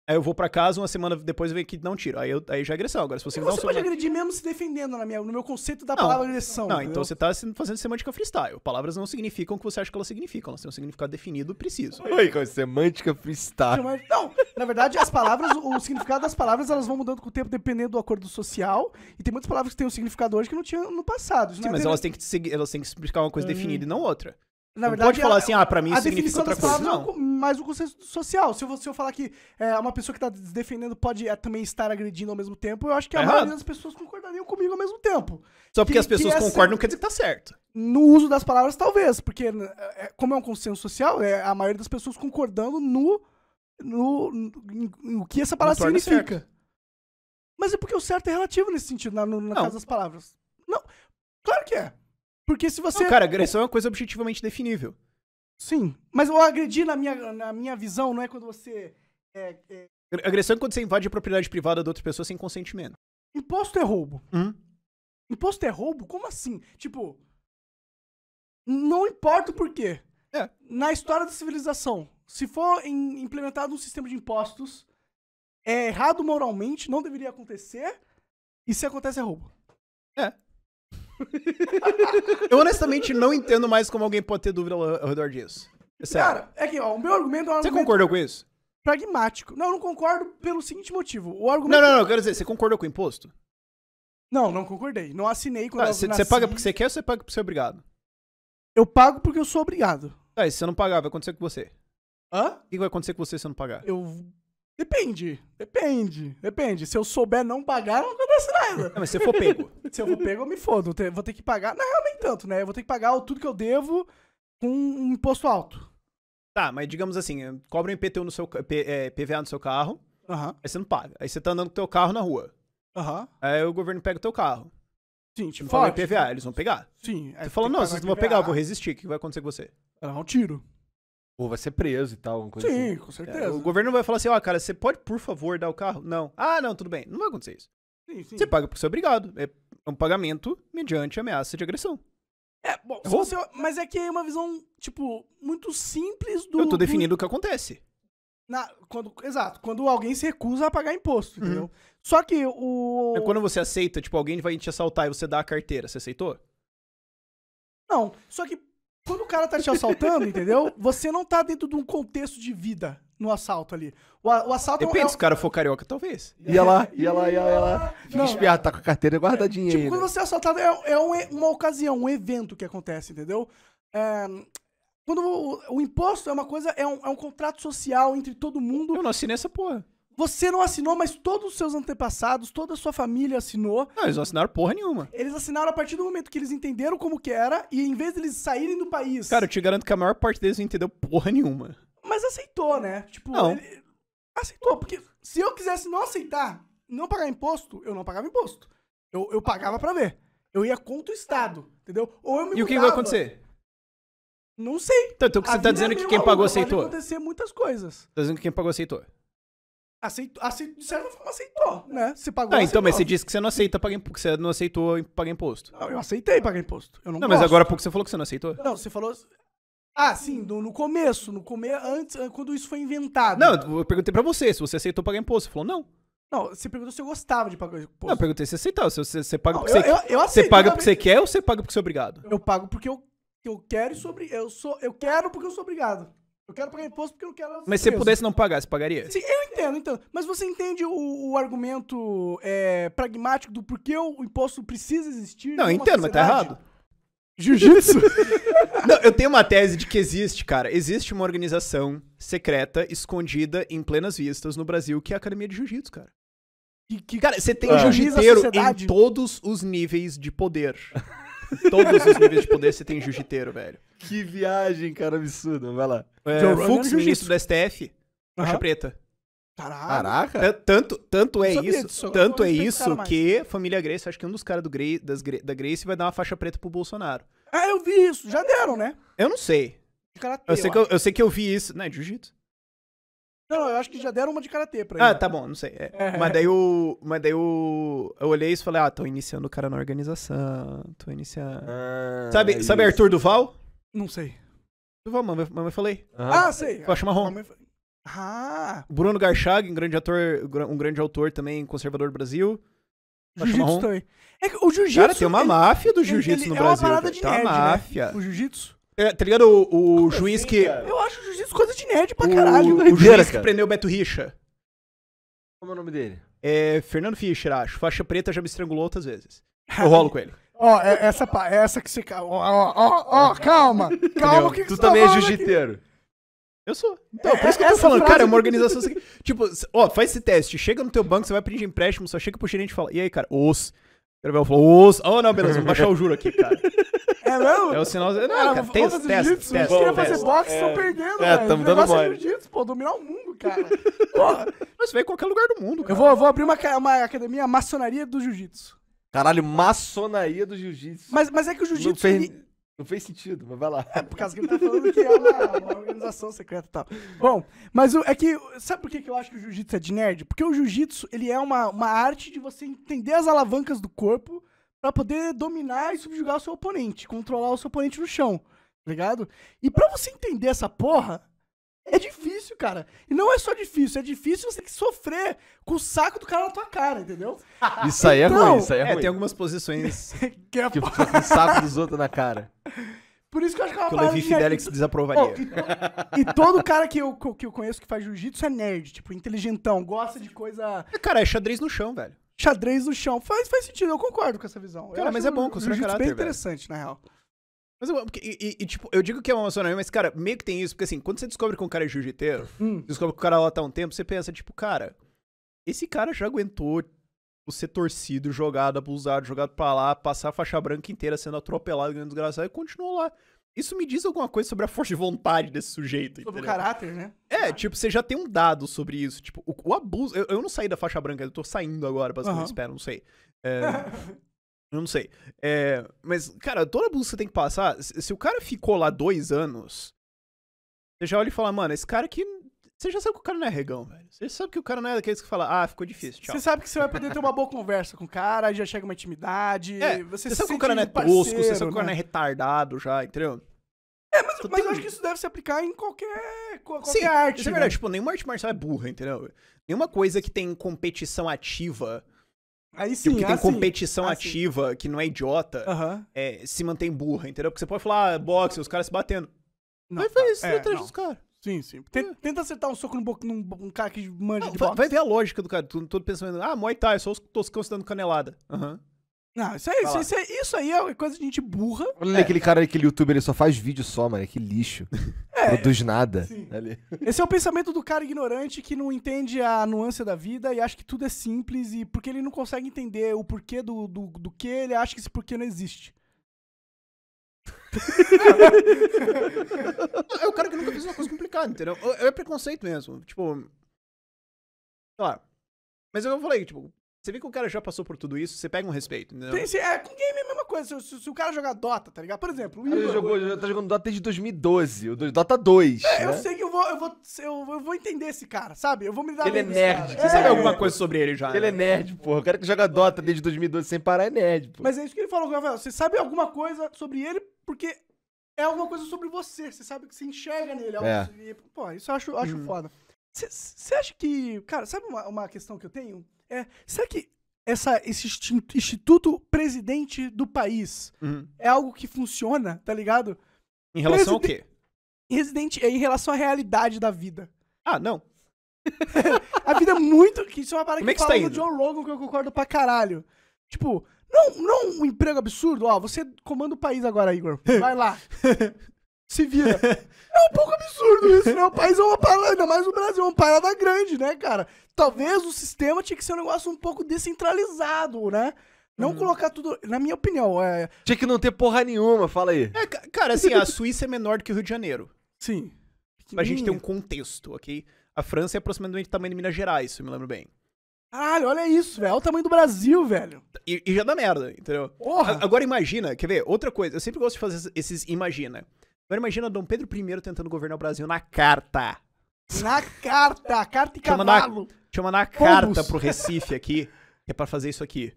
Speaker 1: Aí eu vou para casa, uma semana depois vem que não tiro. Aí, eu, aí já é agressão. Agora, se você não me dá um Você pode agredir
Speaker 3: mesmo se defendendo na minha, no meu conceito da não, palavra agressão. Não, entendeu? então você
Speaker 1: tá fazendo semântica freestyle. Palavras não significam o que você acha que elas significam. Elas têm um significado definido
Speaker 2: preciso. Oi, com semântica freestyle.
Speaker 3: Não, na verdade, as palavras, o significado das palavras, elas vão mudando com o tempo dependendo do acordo social. E tem muitas palavras que têm um significado hoje que não tinha no passado. Sim, é mas elas
Speaker 1: têm, que, elas têm que explicar uma coisa uhum. definida e não outra. Na verdade, pode falar assim, ah, pra mim isso significa outra coisa. Não. É
Speaker 3: mas o consenso social. Se eu, se eu falar que é, uma pessoa que tá defendendo pode é, também estar agredindo ao mesmo tempo, eu acho que a é maioria errado. das pessoas concordariam comigo ao mesmo tempo. Só porque que, as pessoas concordam não quer dizer que tá certo. No uso das palavras, talvez, porque é, é, como é um consenso social, é a maioria das pessoas concordando no, no, o que essa palavra significa. Certo. Mas é porque o certo é relativo nesse sentido, na, no, na caso das palavras. Não, claro que é. Porque se você. Não, cara, agressão
Speaker 1: é uma coisa objetivamente
Speaker 3: definível. Sim. Mas o agredir, na minha, na minha visão, não é quando você. É, é...
Speaker 1: Agressão é quando você invade a propriedade privada de outra pessoa sem consentimento.
Speaker 3: Imposto é roubo. Hum? Imposto é roubo? Como assim? Tipo. Não importa o porquê. É. Na história da civilização, se for implementado um sistema de impostos, é errado moralmente, não deveria acontecer, e se acontece é roubo. É.
Speaker 1: eu honestamente não entendo mais como alguém pode ter dúvida ao redor disso. É Cara, é que ó, o meu argumento é um Você argumento concordou com isso?
Speaker 3: Pragmático. Não, eu não concordo pelo seguinte motivo. O argumento... Não, não, não, quero
Speaker 1: dizer, você concordou com o imposto?
Speaker 3: Não, não concordei. Não assinei quando ah, eu cê, nasci. Você paga porque
Speaker 1: você quer ou você paga porque você é obrigado? Eu pago porque eu sou obrigado. Ah, e se você não pagar, vai acontecer com você.
Speaker 3: Hã? O que vai acontecer com você se você não pagar? Eu Depende, depende, depende. Se eu souber não pagar, não acontece nada. Não, mas se eu for pego. se eu for pego, eu me fodo. Vou ter que pagar. Na real, nem tanto, né? Eu vou ter que pagar tudo que eu devo com um imposto alto. Tá,
Speaker 1: mas digamos assim, eh, cobra um IPTU no seu P, é, eh, PVA no seu carro, uhum. aí você não paga. Aí você tá andando com teu carro na rua. Uhum. Aí o governo pega o teu carro. Sim, tipo. Fala IPVA, eles vão
Speaker 3: pegar. Sim. Você é, falou, não, vocês não vão pegar, eu vou resistir.
Speaker 1: O que vai acontecer com você?
Speaker 3: Vai dar um tiro. Ou vai
Speaker 2: ser preso e
Speaker 1: tal. Sim, assim.
Speaker 3: com é, certeza. É, o
Speaker 1: governo vai falar assim, ó, oh, cara, você pode, por favor, dar o carro? Não. Ah, não, tudo bem. Não vai acontecer isso. Sim, sim. Você paga porque você é obrigado. É um pagamento mediante ameaça de
Speaker 3: agressão. É, bom, é você, mas é que é uma visão, tipo, muito simples do... Eu tô definindo do... o que acontece. Na, quando, exato, quando alguém se recusa a pagar imposto, entendeu? Uhum. Só que o... É quando
Speaker 1: você aceita, tipo, alguém vai te assaltar e você dá a carteira. Você aceitou?
Speaker 3: Não, só que quando o cara tá te assaltando, entendeu? Você não tá dentro de um contexto de vida no assalto ali. O, o assalto é Depende, é um... se o
Speaker 2: cara for carioca, talvez. Ia lá, ia lá, ia lá. Ia lá. Fica espiado, tá com a carteira guardadinha Tipo, quando
Speaker 3: você é assaltado, é, é um, uma ocasião, um evento que acontece, entendeu? É, quando o, o, imposto é uma coisa, é um, é um contrato social entre todo mundo. Eu não assinei essa porra. Você não assinou, mas todos os seus antepassados, toda a sua família assinou. Não, eles não assinaram porra nenhuma. Eles assinaram a partir do momento que eles entenderam como que era e em vez deles saírem do país. Cara, eu
Speaker 1: te garanto que a maior parte deles não entendeu porra nenhuma.
Speaker 3: Mas aceitou, né? Tipo, não. Ele... aceitou, porque se eu quisesse não aceitar, não pagar imposto, eu não pagava imposto. Eu, eu pagava para ver. Eu ia contra o Estado, entendeu? Ou eu me E o que vai acontecer? Não sei. Então, então você tá é dizendo é que quem pagou aceitou? Pode acontecer muitas coisas.
Speaker 1: Tá dizendo que quem pagou aceitou?
Speaker 3: Aceitou, aceitou, de certa forma aceitou, né? Você pagou. Ah, então, mas você disse
Speaker 1: que você não aceita pagar imposto, você não aceitou pagar imposto. Não, eu aceitei pagar imposto. Eu não, não mas agora porque pouco você falou que você não aceitou.
Speaker 3: Não, você falou. Assim, ah, sim, no, no começo, no começo, antes, quando isso foi inventado. Não, eu perguntei pra você se você aceitou pagar imposto. Você falou, não. Não, você perguntou se eu gostava de pagar imposto. Não, eu
Speaker 1: perguntei se você aceitava. Se você, você paga não, porque eu, você, eu, eu você paga porque você quer ou você paga porque você é obrigado?
Speaker 3: Eu pago porque eu, eu quero e sou, eu sou. Eu quero porque eu sou obrigado. Eu quero pagar imposto porque eu quero. Mas se pudesse
Speaker 1: não pagar, você pagaria? Sim,
Speaker 3: eu entendo, então. Mas você entende o, o argumento é, pragmático do porquê o imposto precisa existir? Não, eu entendo, mas tá errado.
Speaker 1: Jiu-jitsu? não, eu tenho uma tese de que existe, cara. Existe uma organização secreta, escondida, em plenas vistas no Brasil, que é a Academia de Jiu-Jitsu, cara. E que, cara, você tem é. jiu-jiteiro em todos os níveis de poder. Todos os níveis de poder você tem jiu-jiteiro, velho. Que viagem, cara, absurdo. Vai lá. É, Joe Fux, é ministro do STF, faixa preta. Caraca. Caraca. Tanto, tanto é isso, disso. tanto é isso que família Grace, acho que um dos caras do Grace, das, da Grace vai dar uma faixa preta pro Bolsonaro.
Speaker 3: Ah, eu vi isso. Já deram, né?
Speaker 1: Eu não sei. eu, sei eu, eu, sei que eu, vi isso. Não, é jiu-jitsu.
Speaker 3: Não, eu acho que já deram uma de karatê pra ele. Ah, né? tá
Speaker 1: bom, não sei. É. é. Mas daí o. Mas daí o. Eu olhei isso e falei, ah, tô iniciando o cara na organização. Tô iniciando. Ah, sabe, é sabe Arthur Duval? Não sei. Duval, mamãe, mamãe falei. Ah, ah sei. acho marrom. Mamãe...
Speaker 3: Ah.
Speaker 1: Bruno Garchag, um grande ator, um grande autor também, conservador do Brasil.
Speaker 3: Jiu-jitsu também. É que o jiu-jitsu. Cara, tem uma ele, máfia do jiu-jitsu no Brasil.
Speaker 1: É uma parada de tem nerd, né? máfia. Né? O jiu-jitsu. É, tá ligado o, o assim, juiz assim, que. Cara? Eu acho juiz coisa
Speaker 3: de nerd pra caralho. O, né?
Speaker 1: o juiz cara. que prendeu o Beto Richa. Como é o nome dele? É Fernando Fischer, acho. Faixa preta já me estrangulou outras vezes. Eu rolo com ele.
Speaker 3: Ó, oh, essa, é essa que se. Ó, ó, ó, calma! Calma, que, que Tu tá também tá é jiu-jiteiro. Eu sou. Então, é, por isso que eu tô falando, cara, é uma organização.
Speaker 1: assim, tipo, ó, faz esse teste. Chega no teu banco, você vai pedir empréstimo, só chega pro gerente e fala: E aí, cara, os. O cara falar os. Oh, não, beleza, vou baixar o juro aqui, cara. É É o sinal. Não, é, cara, cara testa, vamos testa, jiu-jitsu. testa. Os fazer boxe estão é... perdendo, é, estamos tamo dando mole. É
Speaker 3: jiu-jitsu, pô, dominar o mundo, cara. Porra. Mas vai em qualquer lugar do mundo, cara. Eu vou, vou abrir uma, uma academia maçonaria do jiu-jitsu.
Speaker 2: Caralho, maçonaria do jiu-jitsu. Mas, mas é que o jiu-jitsu... Não fez, ele... não fez sentido, mas vai lá. É por
Speaker 3: causa que ele tá falando que é uma, uma organização secreta e tal. Bom, mas o, é que... Sabe por que, que eu acho que o jiu-jitsu é de nerd? Porque o jiu-jitsu, ele é uma, uma arte de você entender as alavancas do corpo para poder dominar e subjugar o seu oponente, controlar o seu oponente no chão, tá ligado? E para você entender essa porra, é difícil, cara. E não é só difícil, é difícil você ter que sofrer com o saco do cara na tua cara, entendeu? Isso aí é então, é ruim, isso aí é, é tem
Speaker 1: algumas posições
Speaker 3: que, é... que com o saco
Speaker 2: dos outros na cara.
Speaker 3: Por isso que eu acho que é uma é que parada. Que o Levi Fidelix desaprovaria. Oh, e, e, todo cara que eu, que eu conheço que faz jiu-jitsu é nerd, tipo, inteligentão, gosta de coisa. É, cara, é xadrez no chão, velho xadrez no chão. Faz, faz sentido, eu concordo com essa visão. Cara, mas é bom, construir caráter. bem interessante, velho. na real.
Speaker 1: Mas eu, e, e, tipo, eu digo que é uma emocionante, né? mas, cara, meio que tem isso, porque assim, quando você descobre que um cara é jiu-jiteiro, hum. descobre que o cara lá tá um tempo, você pensa, tipo, cara, esse cara já aguentou ser torcido, jogado, abusado, jogado pra lá, passar a faixa branca inteira, sendo atropelado, ganhando desgraçado, e continuou lá. Isso me diz alguma coisa sobre a força de vontade desse sujeito. Sobre entendeu? o caráter, né? É, tipo, você já tem um dado sobre isso. Tipo, o, o abuso. Eu, eu, não saí da faixa branca, eu tô saindo agora, basicamente. Uhum. Espero, não sei. É, eu não sei. É, mas, cara, todo abuso que você tem que passar. Se, se o cara ficou lá dois anos, você já olha e fala, mano, esse cara aqui você já sabe que o cara não é regão, velho. Você sabe que o cara não é daqueles que fala, ah, ficou difícil, tchau. Você sabe que você vai poder ter
Speaker 3: uma boa conversa com o cara, já chega uma intimidade. É, é você, sabe que o cara não é tosco, você sabe né? que o cara não é
Speaker 1: retardado já, entendeu?
Speaker 3: É, mas, então mas eu acho que isso deve se aplicar em qualquer, qualquer Sim, arte. Isso é né? verdade.
Speaker 1: Tipo, nenhuma arte marcial é burra, entendeu? Nenhuma coisa que tem competição ativa. Aí sim, tipo, que tem ah, competição assim. ativa, que não é idiota, é, se mantém burra, entendeu? Porque você pode falar, ah, boxe, os caras se batendo. Não, mas foi tá, isso, é, atrás dos
Speaker 3: caras. Sim, sim.
Speaker 1: Tenta, é. tenta acertar um soco no boca, num, cara que manja não, de vai, boxe. Vai ver a lógica do cara. Tu, todo pensando, ah, Muay Thai, só os toscãos dando canelada. Aham. Uhum.
Speaker 3: Não, isso aí, isso, isso, aí, isso aí é coisa de gente burra. Olha é. aquele
Speaker 2: cara, aquele youtuber, ele só faz vídeo só, mano. Que lixo. É, Produz nada.
Speaker 3: Esse é o pensamento do cara ignorante que não entende a nuance da vida e acha que tudo é simples e porque ele não consegue entender o porquê do, do, do que, ele acha que esse porquê não existe. é o cara que nunca fez uma coisa complicada,
Speaker 1: entendeu? É, é preconceito mesmo. Tipo. Sei lá. Mas eu falei, tipo, você vê que o cara já passou por tudo isso, você pega um respeito, entendeu? Tem,
Speaker 3: é, com game é a mesma coisa. Se, se, se, o cara jogar Dota, tá ligado? Por exemplo, o Igor. Ele jogou,
Speaker 2: tá jogando Dota desde 2012, o Dota 2. É, né? eu sei
Speaker 3: que vou, eu vou, eu, eu vou entender esse cara, sabe? Eu vou me dar Ele é nerd. Você
Speaker 2: sabe é. alguma coisa sobre ele já? Ele é né? nerd, porra. O cara que joga Dota desde 2012 sem parar é nerd, pô.
Speaker 3: Mas é isso que ele falou, Rafael. Você sabe alguma coisa sobre ele porque é alguma coisa sobre você. Você sabe que você enxerga nele. é. pô, isso eu acho, acho hum. foda. Você acha que. Cara, sabe uma, uma questão que eu tenho? É, será que essa, esse instituto presidente do país uhum. é algo que funciona, tá ligado? Em relação ao quê? Resident é, em relação à realidade da vida. Ah, não. a vida é muito. Que isso é uma parada Como que, é que tá fala tá John Logan que eu concordo pra caralho. Tipo, não, não um emprego absurdo, ó. Você comanda o país agora, Igor. Vai lá. Se vira. É um pouco absurdo isso, né? O país é uma parada, ainda mais o Brasil, é uma parada grande, né, cara? Talvez o sistema tinha que ser um negócio um pouco descentralizado, né? Não uhum. colocar tudo. Na minha opinião, é. Tinha que não ter porra nenhuma, fala aí. É, cara, assim, a Suíça é menor do que o Rio de Janeiro. Sim. Pra gente ter um
Speaker 1: contexto, ok? A França é aproximadamente o tamanho de Minas Gerais, se eu me lembro bem.
Speaker 3: Caralho, olha isso, velho. Olha o tamanho do Brasil, velho. E, e já dá merda,
Speaker 1: entendeu? Porra. Agora imagina, quer ver? Outra coisa, eu sempre gosto de fazer esses imagina. Agora imagina Dom Pedro I tentando governar o Brasil na carta.
Speaker 3: Na carta, carta e chama cavalo.
Speaker 1: Na, chama na Pobos. carta pro Recife aqui, que é pra fazer isso aqui.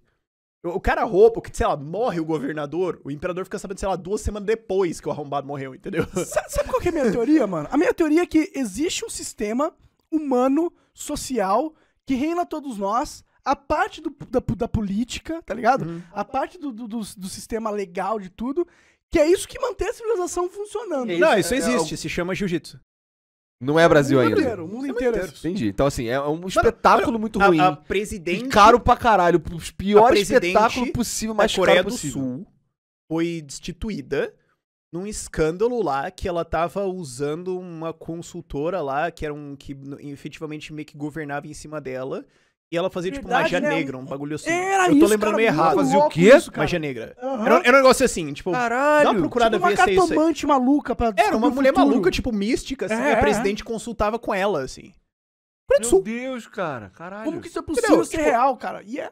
Speaker 1: O cara rouba, que, sei lá, morre o governador, o imperador fica sabendo,
Speaker 3: sei lá, duas semanas depois que o arrombado morreu, entendeu? Sabe, sabe qual é a minha teoria, mano? A minha teoria é que existe um sistema humano, social, que reina todos nós, a parte do, da, da, política, tá ligado? Uhum. A parte do, do, do, sistema legal de tudo, que é isso que mantém a civilização funcionando. É isso, não, isso existe, é, é,
Speaker 2: se chama jiu-jitsu. Não é Brasil o ainda. Inteiro, o mundo inteiro. É Entendi. Então, assim, é um espetáculo Mano, muito ruim. A, a
Speaker 3: presidente. E caro
Speaker 2: pra caralho. Os piores espetáculo possível, mais caro Coreia do Sul
Speaker 1: foi destituída num escândalo lá que ela tava usando uma consultora lá, que era um que efetivamente meio que governava em cima dela. E ela fazia, tipo, Verdade, tipo, magia né? negra, um bagulho assim. Era eu tô isso, lembrando meio errado. Fazia o quê? Isso, magia negra. Uhum. Era, um, era, um negócio assim, tipo, Caralho, dá uma tipo procurada tipo ver se é isso. Uma maluca pra Era uma mulher futuro. maluca, tipo, mística, assim. É, e a é. presidente é. consultava com ela, assim.
Speaker 2: Meu Deus, cara. Caralho. Como que isso é possível Entendeu? ser tipo, real,
Speaker 1: cara? E é.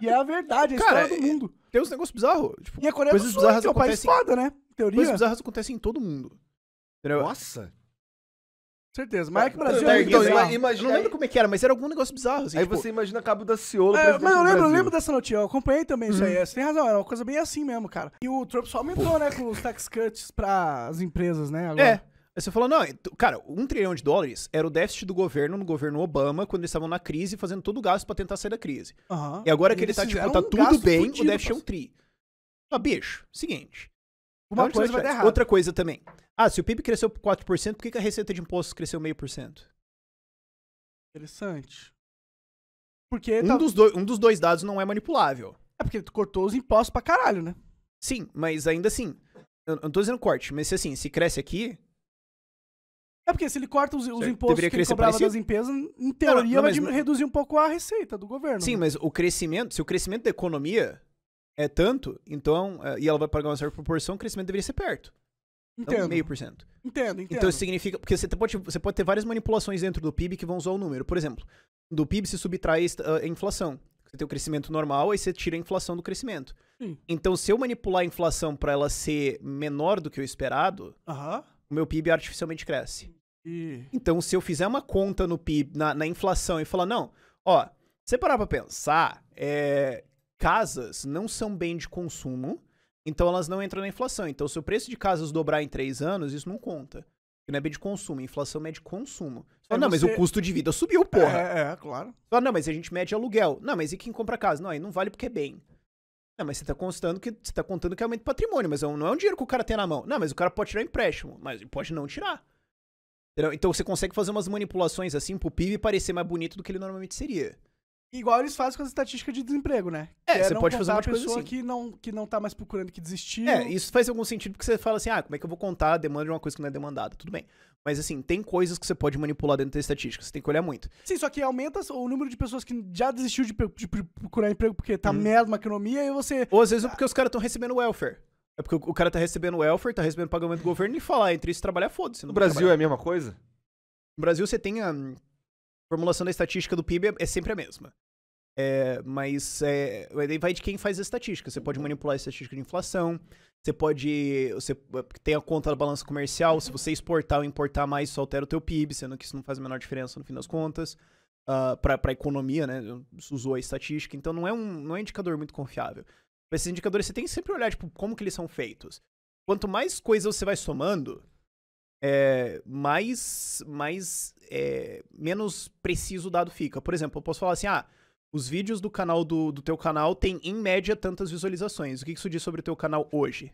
Speaker 1: E é a verdade, é a cara, história do mundo. É, tem uns negócios bizarros. Tipo, e a Coreia do Sul, bizarras que é o país foda, né? Teoria. Coisas bizarras acontecem em todo mundo. Entendeu? Nossa.
Speaker 3: Certeza, mas é que o tá Brasil
Speaker 1: é então, bizarro. imagina, Eu não lembro como é que era, mas era algum negócio bizarro. Assim, aí tipo... você imagina
Speaker 2: Cabo da Ciola. É, mas eu lembro, eu lembro
Speaker 3: dessa notícia, eu acompanhei também uhum. isso aí. Uhum. Você tem razão, era uma coisa bem assim mesmo, cara. E o Trump só aumentou, Pô. né, com os tax cuts para as empresas, né? Agora. É. Aí você falou, não,
Speaker 1: cara, um trilhão de dólares era o déficit do governo no governo Obama, quando eles estavam na crise, fazendo todo o gasto para tentar sair da crise. Uhum. E agora que ele tá, tipo, tá tudo bem, fudido, o déficit é um tri. Mas, ah, bicho, seguinte. Uma coisa vai dar é, errado. Outra coisa também. Ah, se o PIB cresceu 4%, por que, que a receita de impostos cresceu 0,5%? Interessante. Porque um, tá... dos dois, um dos dois dados não é manipulável. É porque tu cortou os impostos pra caralho, né? Sim, mas ainda assim. Eu não tô dizendo corte, mas se assim, se cresce aqui.
Speaker 3: É porque se ele corta os, os impostos que ele cobrava parecido? das empresas, em teoria não, não, vai mas... reduzir um pouco a receita do governo. Sim, né? mas
Speaker 1: o crescimento, se o crescimento da economia é tanto, então, eh, e ela vai pagar uma certa proporção, o crescimento deveria ser perto. Entendo. Meio por cento.
Speaker 3: Entendo, entendo. Então isso
Speaker 1: significa. Porque você pode, você pode ter várias manipulações dentro do PIB que vão usar o número. Por exemplo, do PIB se subtrai eh, a inflação. Você tem o crescimento normal, aí você tira a inflação do crescimento. Sim. Então, se eu manipular a inflação para ela ser menor do que o esperado, uh -huh. o meu PIB artificialmente cresce. E... Então, se eu fizer uma conta no PIB, na, na inflação, e falar, não, ó, você parar pra pensar, é, casas não são bem de consumo, então elas não entram na inflação. Então, se o preço de casas dobrar em três anos, isso não conta. Porque não é bem de consumo, inflação mede consumo. Só, não, você... mas o custo de vida subiu, porra. É, é, claro. Só, não, mas a gente mede aluguel. Não, mas e quem compra casa? Não, aí não vale porque é bem. Não, mas você tá constando que você tá contando que aumenta o patrimônio, mas é não é um dinheiro que o cara tem na mão. Não, mas o cara pode tirar empréstimo, mas pode não tirar. Entendeu? Então você consegue fazer umas manipulações assim pro PIB parecer mais bonito do que ele normalmente seria.
Speaker 3: Igual eles fazem com as estatísticas de desemprego, né?
Speaker 1: É, é você pode fazer uma pessoa assim.
Speaker 3: que não que não tá mais procurando que desistir. É,
Speaker 1: isso faz algum sentido porque você fala assim: "Ah, como é que eu vou contar a demanda de uma coisa que não é demandada?". Tudo bem. Mas assim, tem coisas que você pode manipular dentro da estatística, você tem que olhar muito.
Speaker 3: Sim, só que aumenta o número de pessoas que já desistiu de, de, procurar emprego porque tá hum. merda uma economia e você Ou às vezes ah. é porque ah. os caras estão recebendo welfare.
Speaker 1: É porque o, cara tá recebendo welfare, tá recebendo pagamento do governo e falar ah, entre isso trabalhar foda-se. No Brasil trabalhar. é a mesma coisa? No Brasil você tem a formulação da estatística do PIB é, é sempre a mesma. É, mas é, é vai de quem faz a estatística. Você pode manipular a estatística de inflação, você pode. Você é, tem a conta da balança comercial, se você exportar ou importar mais, isso altera o teu PIB, sendo que isso não faz a menor diferença no fim das contas. Uh, ah, para a economia, né? usou a estatística, então não é um, não é um indicador muito confiável. Pra esses indicadores, você tem que sempre olhar, tipo, como que eles são feitos. Quanto mais coisas você vai somando, é, mais, mais é, menos preciso o dado fica. Por exemplo, eu posso falar assim, ah, os vídeos do canal do, do teu canal têm, em média, tantas visualizações. O que isso diz sobre o teu canal hoje?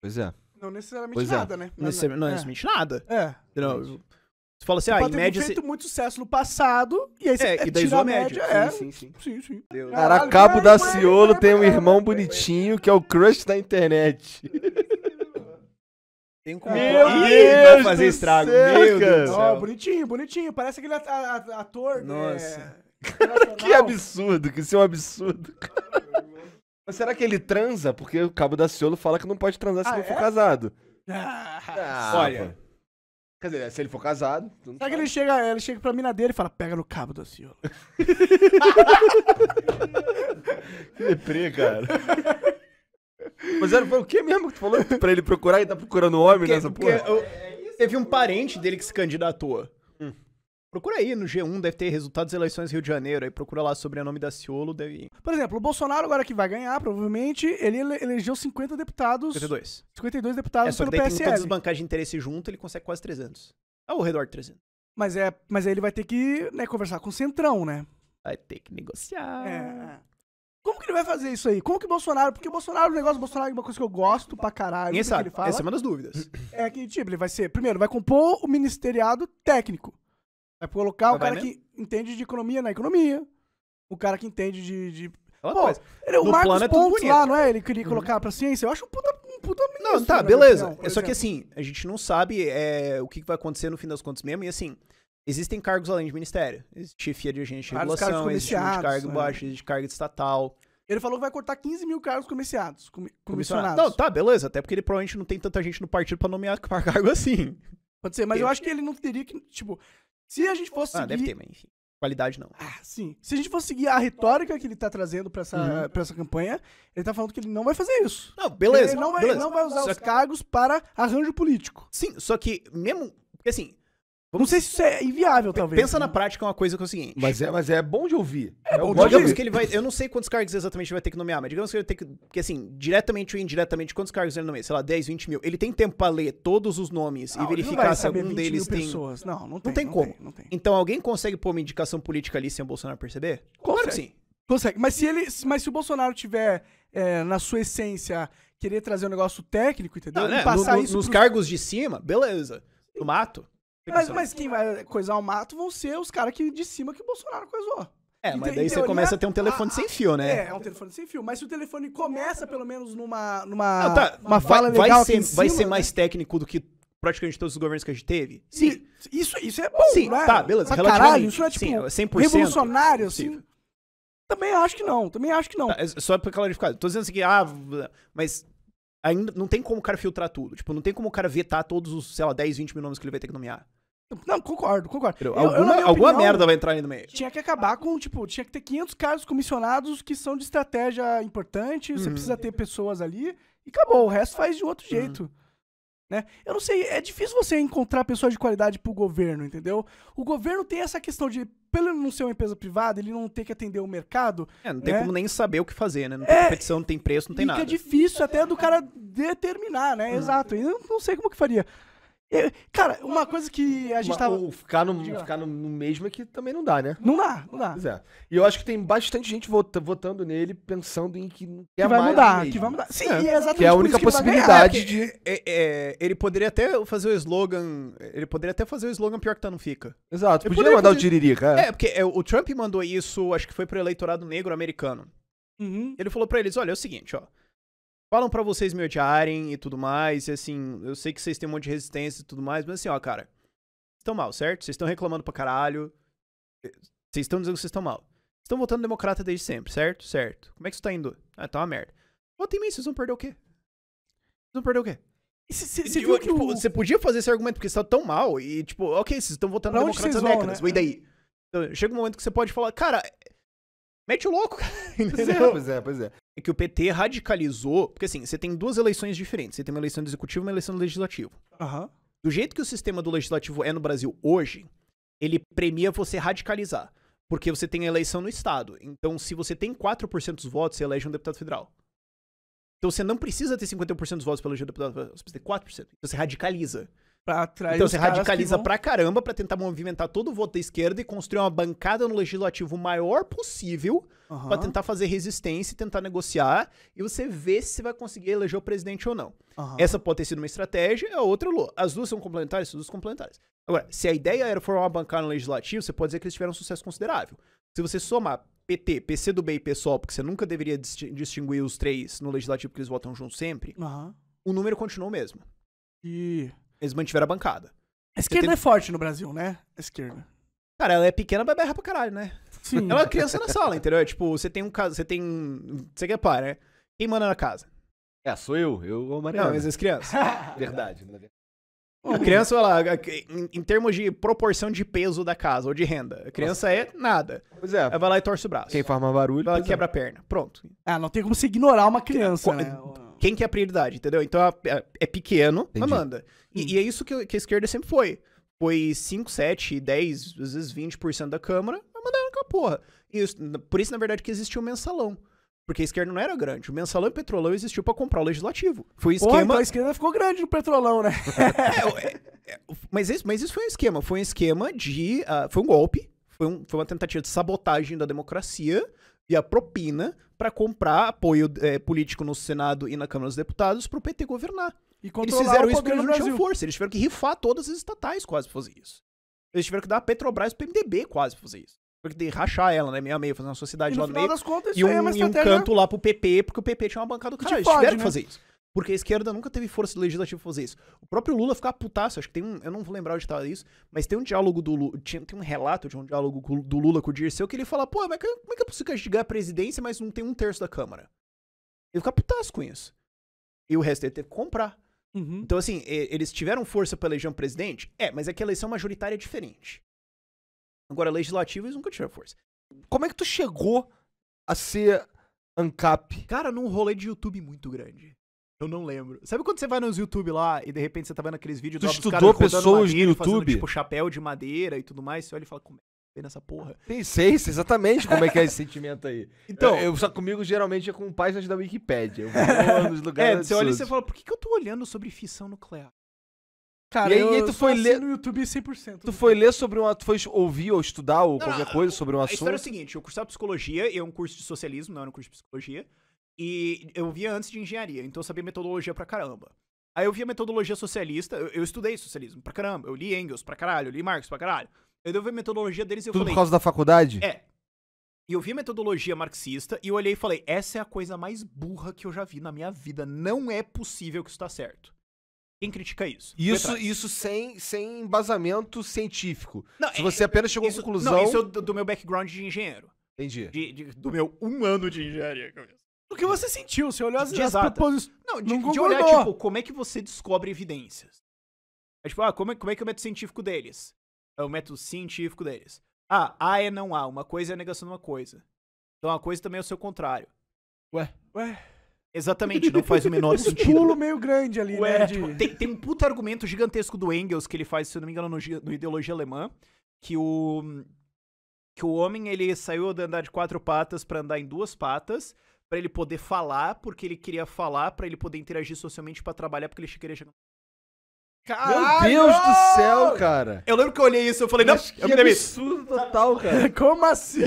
Speaker 2: Pois é.
Speaker 3: Não necessariamente pois é. nada, é. né? Não, não é. necessariamente
Speaker 1: nada. É.
Speaker 2: Não, você fala assim, ah, em média...
Speaker 3: feito se... muito sucesso no passado, e aí você é, e daí tira a média. média. Sim, é. sim, sim. sim, sim. da Ciolo
Speaker 2: tem um irmão bonitinho que é o crush da internet.
Speaker 3: Tem um Meu Deus vai fazer estrago. Céu, Meu Deus do céu. bonitinho, bonitinho. Parece aquele ator. Né? Nossa. É...
Speaker 2: que absurdo, que isso é um absurdo. Mas será que ele transa? Porque o Cabo da Ciolo fala que não pode transar ah, se não é? for casado.
Speaker 3: Ah, ah, olha. Quer dizer, se ele for casado. Será que ele chega, ele chega pra mina dele e fala: pega no Cabo da Ciolo?
Speaker 2: que deprê, cara. Mas era, o que mesmo que tu falou? Pra ele procurar e tá procurando homem porque, nessa porra? Eu, teve um parente
Speaker 1: dele que se candidatou. Hum. Procura aí no G1, deve ter resultados das eleições Rio de Janeiro. Aí procura lá sobre nome da Ciolo, deve ir.
Speaker 3: Por exemplo, o Bolsonaro, agora que vai ganhar, provavelmente, ele elegeu 50 deputados. 52. 52 deputados É, só que pelo daí tem todas as PSL. bancagens de interesse junto, ele consegue quase 300. Ao é redor de 300. Mas, é, mas aí ele vai ter que né, conversar com o Centrão, né? Vai ter que negociar. É. Como que ele vai fazer isso aí? Como que o Bolsonaro. Porque o Bolsonaro, o é negócio do Bolsonaro é uma coisa que eu gosto pra caralho. Ninguém sabe. Que ele fala, Essa é uma das dúvidas. É que, tipo, ele vai ser. Primeiro, vai compor o ministeriado técnico. Vai colocar vai o cara que entende de economia na economia. O cara que entende de. de... Pô, coisa. ele, é o Marcos é Pontes bonito. lá, não é? Ele queria uhum. colocar pra ciência. Eu acho um puta. Um puta ministro, não, tá, né, beleza. É Opinião, Só
Speaker 1: exemplo. que assim, a gente não sabe é, o que vai acontecer no fim das contas mesmo. E assim, Existem cargos além de ministério. Existe chefia de agente de Vários regulação, existe de cargo é. baixo, existe de cargo estatal. Ele falou que vai cortar 15 mil cargos comerciados, com, comissionados. Não, tá, beleza. Até porque ele provavelmente não tem tanta gente no partido pra nomear pra cargo assim.
Speaker 3: Pode ser, mas eu acho que ele não teria que, tipo... Se a gente fosse ah, seguir... deve ter, mas
Speaker 1: enfim. Qualidade não. Ah,
Speaker 3: sim. Se a gente fosse seguir a retórica que ele tá trazendo pra essa, uhum. Pra essa campanha, ele tá falando que ele não vai fazer isso. Não, beleza. Ele não vai, beleza. não vai usar só os que... cargos para arranjo político. Sim, só que mesmo... Porque assim eu não sei se isso é inviável, talvez.
Speaker 1: Pensa na né? prática uma coisa que é o seguinte.
Speaker 2: Mas é, mas é bom de ouvir. É, é bom de ouvir. que ele
Speaker 1: vai. Eu não sei quantos cargos exatamente ele vai ter que nomear, mas digamos que ele tem que. Que assim, diretamente ou indiretamente, quantos cargos ele nomeia? Sei lá, 10, 20 mil. Ele tem tempo pra ler todos os nomes não, e verificar se algum deles tem. Pessoas.
Speaker 3: Não, não tem. Não tem não como. Tem, não tem. Então alguém consegue pôr uma indicação política ali sem o Bolsonaro perceber? Consegue. Claro que sim. Consegue. Mas se ele. Mas se o Bolsonaro tiver é, na sua essência querer trazer um negócio técnico, entendeu? Não, né? passar no, no, isso. Nos pros...
Speaker 1: cargos de cima, beleza. No mato. Mas, mas
Speaker 3: quem vai coisar o mato vão ser os caras que de cima que o Bolsonaro coisou. É, mas daí você começa é a ter um telefone sem fio, né? É, é um telefone sem fio. Mas se o telefone começa, pelo menos, numa, numa, tá, uma fala vai, legal vai ser, cima, vai ser
Speaker 1: mais né? técnico do que praticamente todos os governos que a gente teve?
Speaker 3: Sim. Isso, isso é bom, Sim, é? tá, beleza. Mas caralho, isso não é, tipo, sim, 100%, revolucionário, assim?
Speaker 1: Também acho que não, também acho que não. Tá, é, só pra clarificar, tô dizendo assim que, ah, mas ainda não tem como o cara filtrar tudo. Tipo, não tem como o cara vetar todos os, sei lá, 10, 20 mil nomes que ele vai ter que nomear.
Speaker 3: Não, concordo, concordo. Eu, alguma, eu, opinião, merda vai entrar aí no meio. Tinha que acabar com, tipo, tinha que ter 500 cargos comissionados que são de estratégia importante, uhum. você precisa ter pessoas ali, e acabou, o resto faz de outro uhum. jeito. Né? Eu não sei, é difícil você encontrar pessoas de qualidade pro governo, entendeu? O governo tem essa questão de, pelo não ser uma empresa privada, ele não ter que atender o mercado. É, não tem né? como nem
Speaker 1: saber o que fazer, né? Não tem é, competição, não tem preço, não tem é nada. é
Speaker 3: difícil até do cara determinar, né? Uhum. Exato. E eu não sei como que faria. Eu, é, cara, uma coisa
Speaker 2: que a gente tava. Ficar, no, ficar no, no mesmo é que também não dá, né? Não dá, não dá. Pois é. E eu acho que tem bastante gente vota, votando nele pensando em que, que, vai mudar, que vai mudar. Sim, é, é exatamente Que é a única possibilidade é,
Speaker 1: de. É, é, ele poderia até fazer o slogan. Ele poderia até fazer o slogan pior que tá, não fica. Exato, ele poderia mandar o tiririca. É, porque o Trump mandou isso, acho que foi pro eleitorado negro americano. Uhum. Ele falou para eles: olha, é o seguinte, ó falam para vocês me odiarem e tudo mais. E assim, eu sei que vocês têm um monte de resistência e tudo mais, mas assim, ó, cara, estão mal, certo? Vocês estão reclamando pra caralho. Eh, vocês estão dizendo que vocês estão mal. Estão votando democrata desde sempre, certo? Certo. Como é que isso tá indo? Ah, tá uma merda. Vota em mim, vocês vão perder o quê? Vocês vão perder o quê? Você viu tipo, que, tipo, você podia fazer esse argumento porque você tá tão mal e, tipo, ok, vocês estão votando democrata democratas há décadas, né? e daí? Então, chega um momento que você pode falar, cara, mete o louco, cara. É, pois é, pois é, pois é é que o PT radicalizou. Porque assim, você tem duas eleições diferentes. Você tem uma eleição do executivo e uma eleição do legislativo. Uhum. Do jeito que o sistema do legislativo é no Brasil hoje, ele premia você radicalizar. Porque você tem a eleição no Estado. Então, se você tem 4% dos votos, você elege um deputado federal. Então, você não precisa ter 51% dos votos para eleger um deputado federal. Você precisa ter 4%. Então, você radicaliza.
Speaker 3: Pra atrair então você radicaliza vão...
Speaker 1: pra caramba pra tentar movimentar todo o voto da esquerda e construir uma bancada no legislativo o maior possível uhum. pra tentar fazer resistência e tentar negociar. E você vê se você vai conseguir eleger o presidente ou não. Uhum. Essa pode ter sido uma estratégia, a outra lua. As duas são complementares, as duas são complementares. Agora, se a ideia era formar uma bancada no legislativo, você pode dizer que eles tiveram um sucesso considerável. Se você somar PT, PC do B e PSOL, porque você nunca deveria distinguir os três no legislativo porque eles votam juntos sempre, uhum. o número continuou o mesmo. E. Eles mantiveram a bancada. A esquerda tem...
Speaker 3: é forte no Brasil, né? A esquerda.
Speaker 1: Cara, ela é pequena, vai berrar pra caralho, né? Sim. Ela é criança na sala, entendeu? É, tipo, você tem um caso, você tem. Você quer é par, né? Quem manda na casa? É, sou
Speaker 2: eu, eu ou Mariana. Não, mas as crianças. verdade, é verdade. A criança,
Speaker 1: ela, em, em, termos de proporção de peso da casa ou de renda, a criança Nossa. é nada. Pois é. Ela vai lá e torce o braço. Quem forma barulho. Ela é. quebra é. a perna. Pronto. Ah, não tem como se ignorar uma criança. É, né? Quem que é a prioridade, entendeu? Então é, é, é pequeno, Entendi. mas manda. E, hum. e, é isso que, que a esquerda sempre foi. Foi 5, 7, 10, às vezes 20% da Câmara, mas mandaram aquela porra. E isso, por isso, na verdade, que existiu o mensalão. Porque a esquerda não era grande. O mensalão e o petrolão existiu para comprar o
Speaker 3: legislativo. Foi um esquema. Porra, então a esquerda ficou grande no petrolão, né?
Speaker 1: é, é, é, mas, isso, mas isso foi um esquema. Foi um esquema de. Uh, foi um golpe. Foi, um, foi uma tentativa de sabotagem da democracia e a propina para comprar apoio é, político no Senado e na Câmara dos Deputados para o PT governar. E eles fizeram isso porque eles não tinham força. Eles tiveram que rifar todas as estatais quase pra fazer isso. Eles tiveram que dar a Petrobras pro MDB quase pra fazer isso. Tiveram que rachar ela, né? Meia meia, fazer uma sociedade e lá no, meio. Contas, e é um, é e um canto lá pro PP, porque o PP tinha uma bancada do caralho. Eles tiveram que né? fazer isso. Porque a esquerda nunca teve força legislativa pra fazer isso. O próprio Lula ficava putaço, acho que tem um. Eu não vou lembrar onde estava tá isso, mas tem um diálogo do Lula. Tem um relato de um diálogo do Lula com o Dirceu que ele fala, pô, mas como é que é possível que a gente ganhe a presidência, mas não tem um terço da Câmara? Ele fica putaço com isso. E o resto ele teve que comprar. Uhum. Então, assim, eles tiveram força pra eleger um presidente? É, mas é que a eleição majoritária é diferente. Agora, legislativa, eles nunca tiveram força. Como é que tu chegou a ser ANCAP? Cara, num rolê de YouTube muito grande. Eu não lembro. Sabe quando você vai nos YouTube lá e de repente você tá vendo aqueles vídeos tu estudou pessoas madeira, no YouTube? Fazendo, tipo
Speaker 2: chapéu de madeira e
Speaker 1: tudo mais, você olha e fala, como é que é nessa porra?
Speaker 2: Pensei exatamente como é que é esse sentimento aí. Então, eu, eu só comigo geralmente é com páginas da Wikipedia. Eu vou nos é, lugares. é, você olha e você
Speaker 1: fala, por que, que eu tô olhando sobre fissão nuclear? Cara, e aí, eu, aí tu foi assim ler no
Speaker 2: YouTube 100%. Tu foi ler sobre uma, tu foi ouvir ou estudar ou não, qualquer não, coisa sobre um a assunto? A história é o
Speaker 1: seguinte, eu cursava psicologia, e é um curso de socialismo, não era é um curso de psicologia. E eu via antes de engenharia, então eu sabia metodologia pra caramba. Aí eu via metodologia socialista, eu, eu estudei socialismo pra caramba, eu li Engels pra caralho, eu li Marx pra caralho. Eu vi a metodologia deles e eu Tudo falei... Tudo por causa da faculdade? É. E eu vi a metodologia marxista e eu olhei e falei, essa é a coisa mais burra que eu já vi na minha vida. Não é possível que isso tá certo. Quem critica isso? Isso, isso sem, sem embasamento
Speaker 2: científico. Não, Se é, você é, apenas chegou isso, à conclusão... Não, isso é do,
Speaker 1: do meu background de engenheiro. Entendi. De, de, do meu um ano de engenharia do que
Speaker 3: você sentiu. Você olhou as, as Não, de, não de olhar, tipo,
Speaker 1: como é que você descobre evidências? É tipo, ah, como é, como é que é o método científico deles? É o método científico deles. Ah, A é não A. Uma coisa é a negação de uma coisa. Então a coisa também é o seu contrário. Ué? Ué? Exatamente, não faz o menor Esse sentido. pulo
Speaker 3: meio grande
Speaker 1: ali, Ué, né? Tipo, tem, tem, um puto argumento gigantesco do Engels que ele faz, se eu não me engano, no, no Ideologia Alemã, que o que o homem ele saiu de andar de quatro patas para andar em duas patas para ele poder falar, porque ele queria falar, para ele poder interagir socialmente, para trabalhar, porque ele queria chegar.
Speaker 2: Caralho! Meu Deus do céu, cara! Eu
Speaker 1: lembro que eu olhei isso, eu falei, não, que me absurdo
Speaker 2: total, cara. Como assim?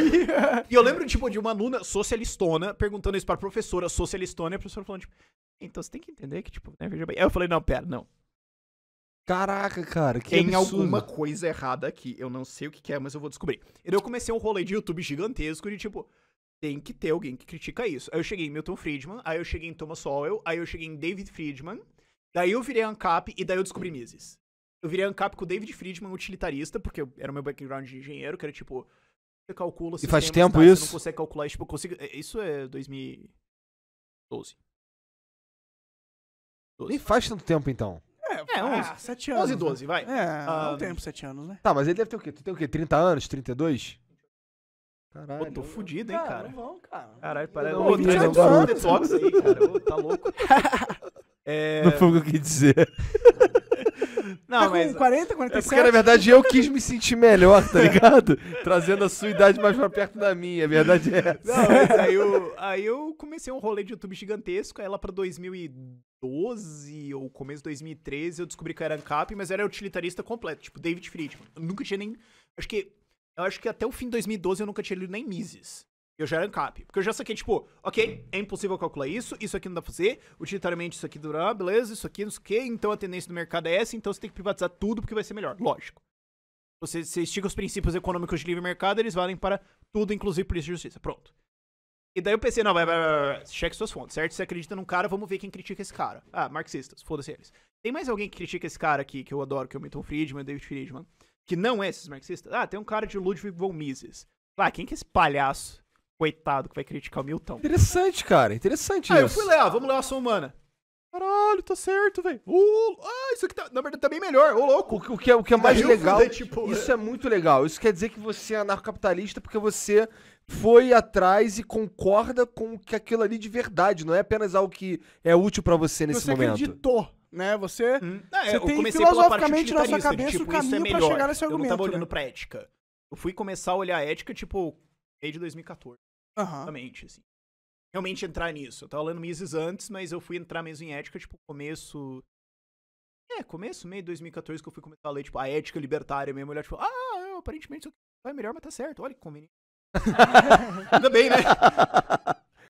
Speaker 1: e eu lembro, tipo, de uma aluna socialistona perguntando isso pra professora socialistona, e a professora falando, tipo, então você tem que entender que, tipo, né, veja bem. Aí eu falei, não, pera, não.
Speaker 2: Caraca, cara, que Tem absurdo. alguma
Speaker 1: coisa errada aqui. Eu não sei o que, que é, mas eu vou descobrir. E daí eu comecei um rolê de YouTube gigantesco de tipo, tem que ter alguém que critica isso. Aí eu cheguei em Milton Friedman, aí eu cheguei em Thomas Sowell, aí eu cheguei em David Friedman, daí eu virei ANCAP e daí eu descobri Mises. Eu virei ANCAP com o David Friedman, utilitarista, porque era o meu background de engenheiro, que era tipo, você calcula E faz tempo tá, isso? Você não consegue calcular, tipo, consigo... É, isso é 2012.
Speaker 2: 12. Nem faz tanto tempo, então.
Speaker 3: É, é 11. 7 anos. 11 e 12, vai. É, um ah, tempo,
Speaker 2: 7 anos, né? Tá, mas ele deve ter o quê? Tu tem o quê? 30 anos? 32?
Speaker 3: Caralho. Pô, tô fudido,
Speaker 4: hein, cara. Não vão, cara. Caralho, parece
Speaker 1: um detox aí, cara.
Speaker 4: tá louco.
Speaker 1: É... Não foi o que eu quis dizer. Não, tá mas... com 40, 47? É porque, na
Speaker 2: verdade, eu quis me sentir melhor, tá ligado? Trazendo a sua idade mais pra perto da minha, a verdade é essa. Não, mas aí
Speaker 1: eu, aí eu comecei um rolê de YouTube gigantesco, aí lá pra 2012 ou começo de 2013 eu descobri que era ANCAP, mas era utilitarista completo, tipo David Friedman. Eu nunca tinha nem... Acho que eu acho que até o fim de 2012 eu nunca tinha lido nem Mises. Eu já era ANCAP. Porque eu já saquei, tipo, ok, é impossível calcular isso, isso aqui não dá pra fazer, utilitariamente isso aqui dura ah, beleza, isso aqui não sei o quê, então a tendência do mercado é essa, então você tem que privatizar tudo porque vai ser melhor. Lógico. Você, você estica os princípios econômicos de livre mercado, eles valem para tudo, inclusive polícia e justiça. Pronto. E daí eu pensei, não, vai, vai, vai, vai, cheque suas fontes, certo? Você acredita num cara, vamos ver quem critica esse cara. Ah, marxistas, foda-se eles. Tem mais alguém que critica esse cara aqui, que eu adoro, que é o Milton Friedman, David Friedman que não é esses marxistas. Ah, tem um cara de Ludwig von Mises. Ah, quem que é esse palhaço? Coitado que vai criticar o Milton.
Speaker 2: Interessante, cara. Interessante ah, isso. Ah, eu fui ler,
Speaker 1: ah, vamos ler a ação humana.
Speaker 2: Caralho, tá certo, velho. Uh, ah, isso aqui tá, na verdade tá bem melhor. Ô, louco. O, o que, é, o que é mais legal. tipo, isso é... é muito legal. Isso quer dizer que você é anarcocapitalista porque você foi atrás e concorda com que aquilo ali de verdade. Não é apenas algo que é útil para você nesse você momento. Você acreditou né? Você, hum. É, você tem filosoficamente na sua tipo, cabeça tipo, o é caminho é
Speaker 3: pra chegar nesse argumento. Eu não tava né? olhando
Speaker 1: né? pra ética. Eu fui começar a olhar a ética, tipo, meio de 2014. Uhum. Realmente, assim. Realmente entrar nisso. Eu tava lendo Mises antes, mas eu fui entrar mesmo em ética, tipo, começo... É, começo, meio de 2014, que eu fui começar a ler, tipo, a ética libertária mesmo. Olhar, tipo, ah, eu, é, aparentemente isso aqui vai melhor, mas tá certo. Olha que conveniente. Ainda bem, né?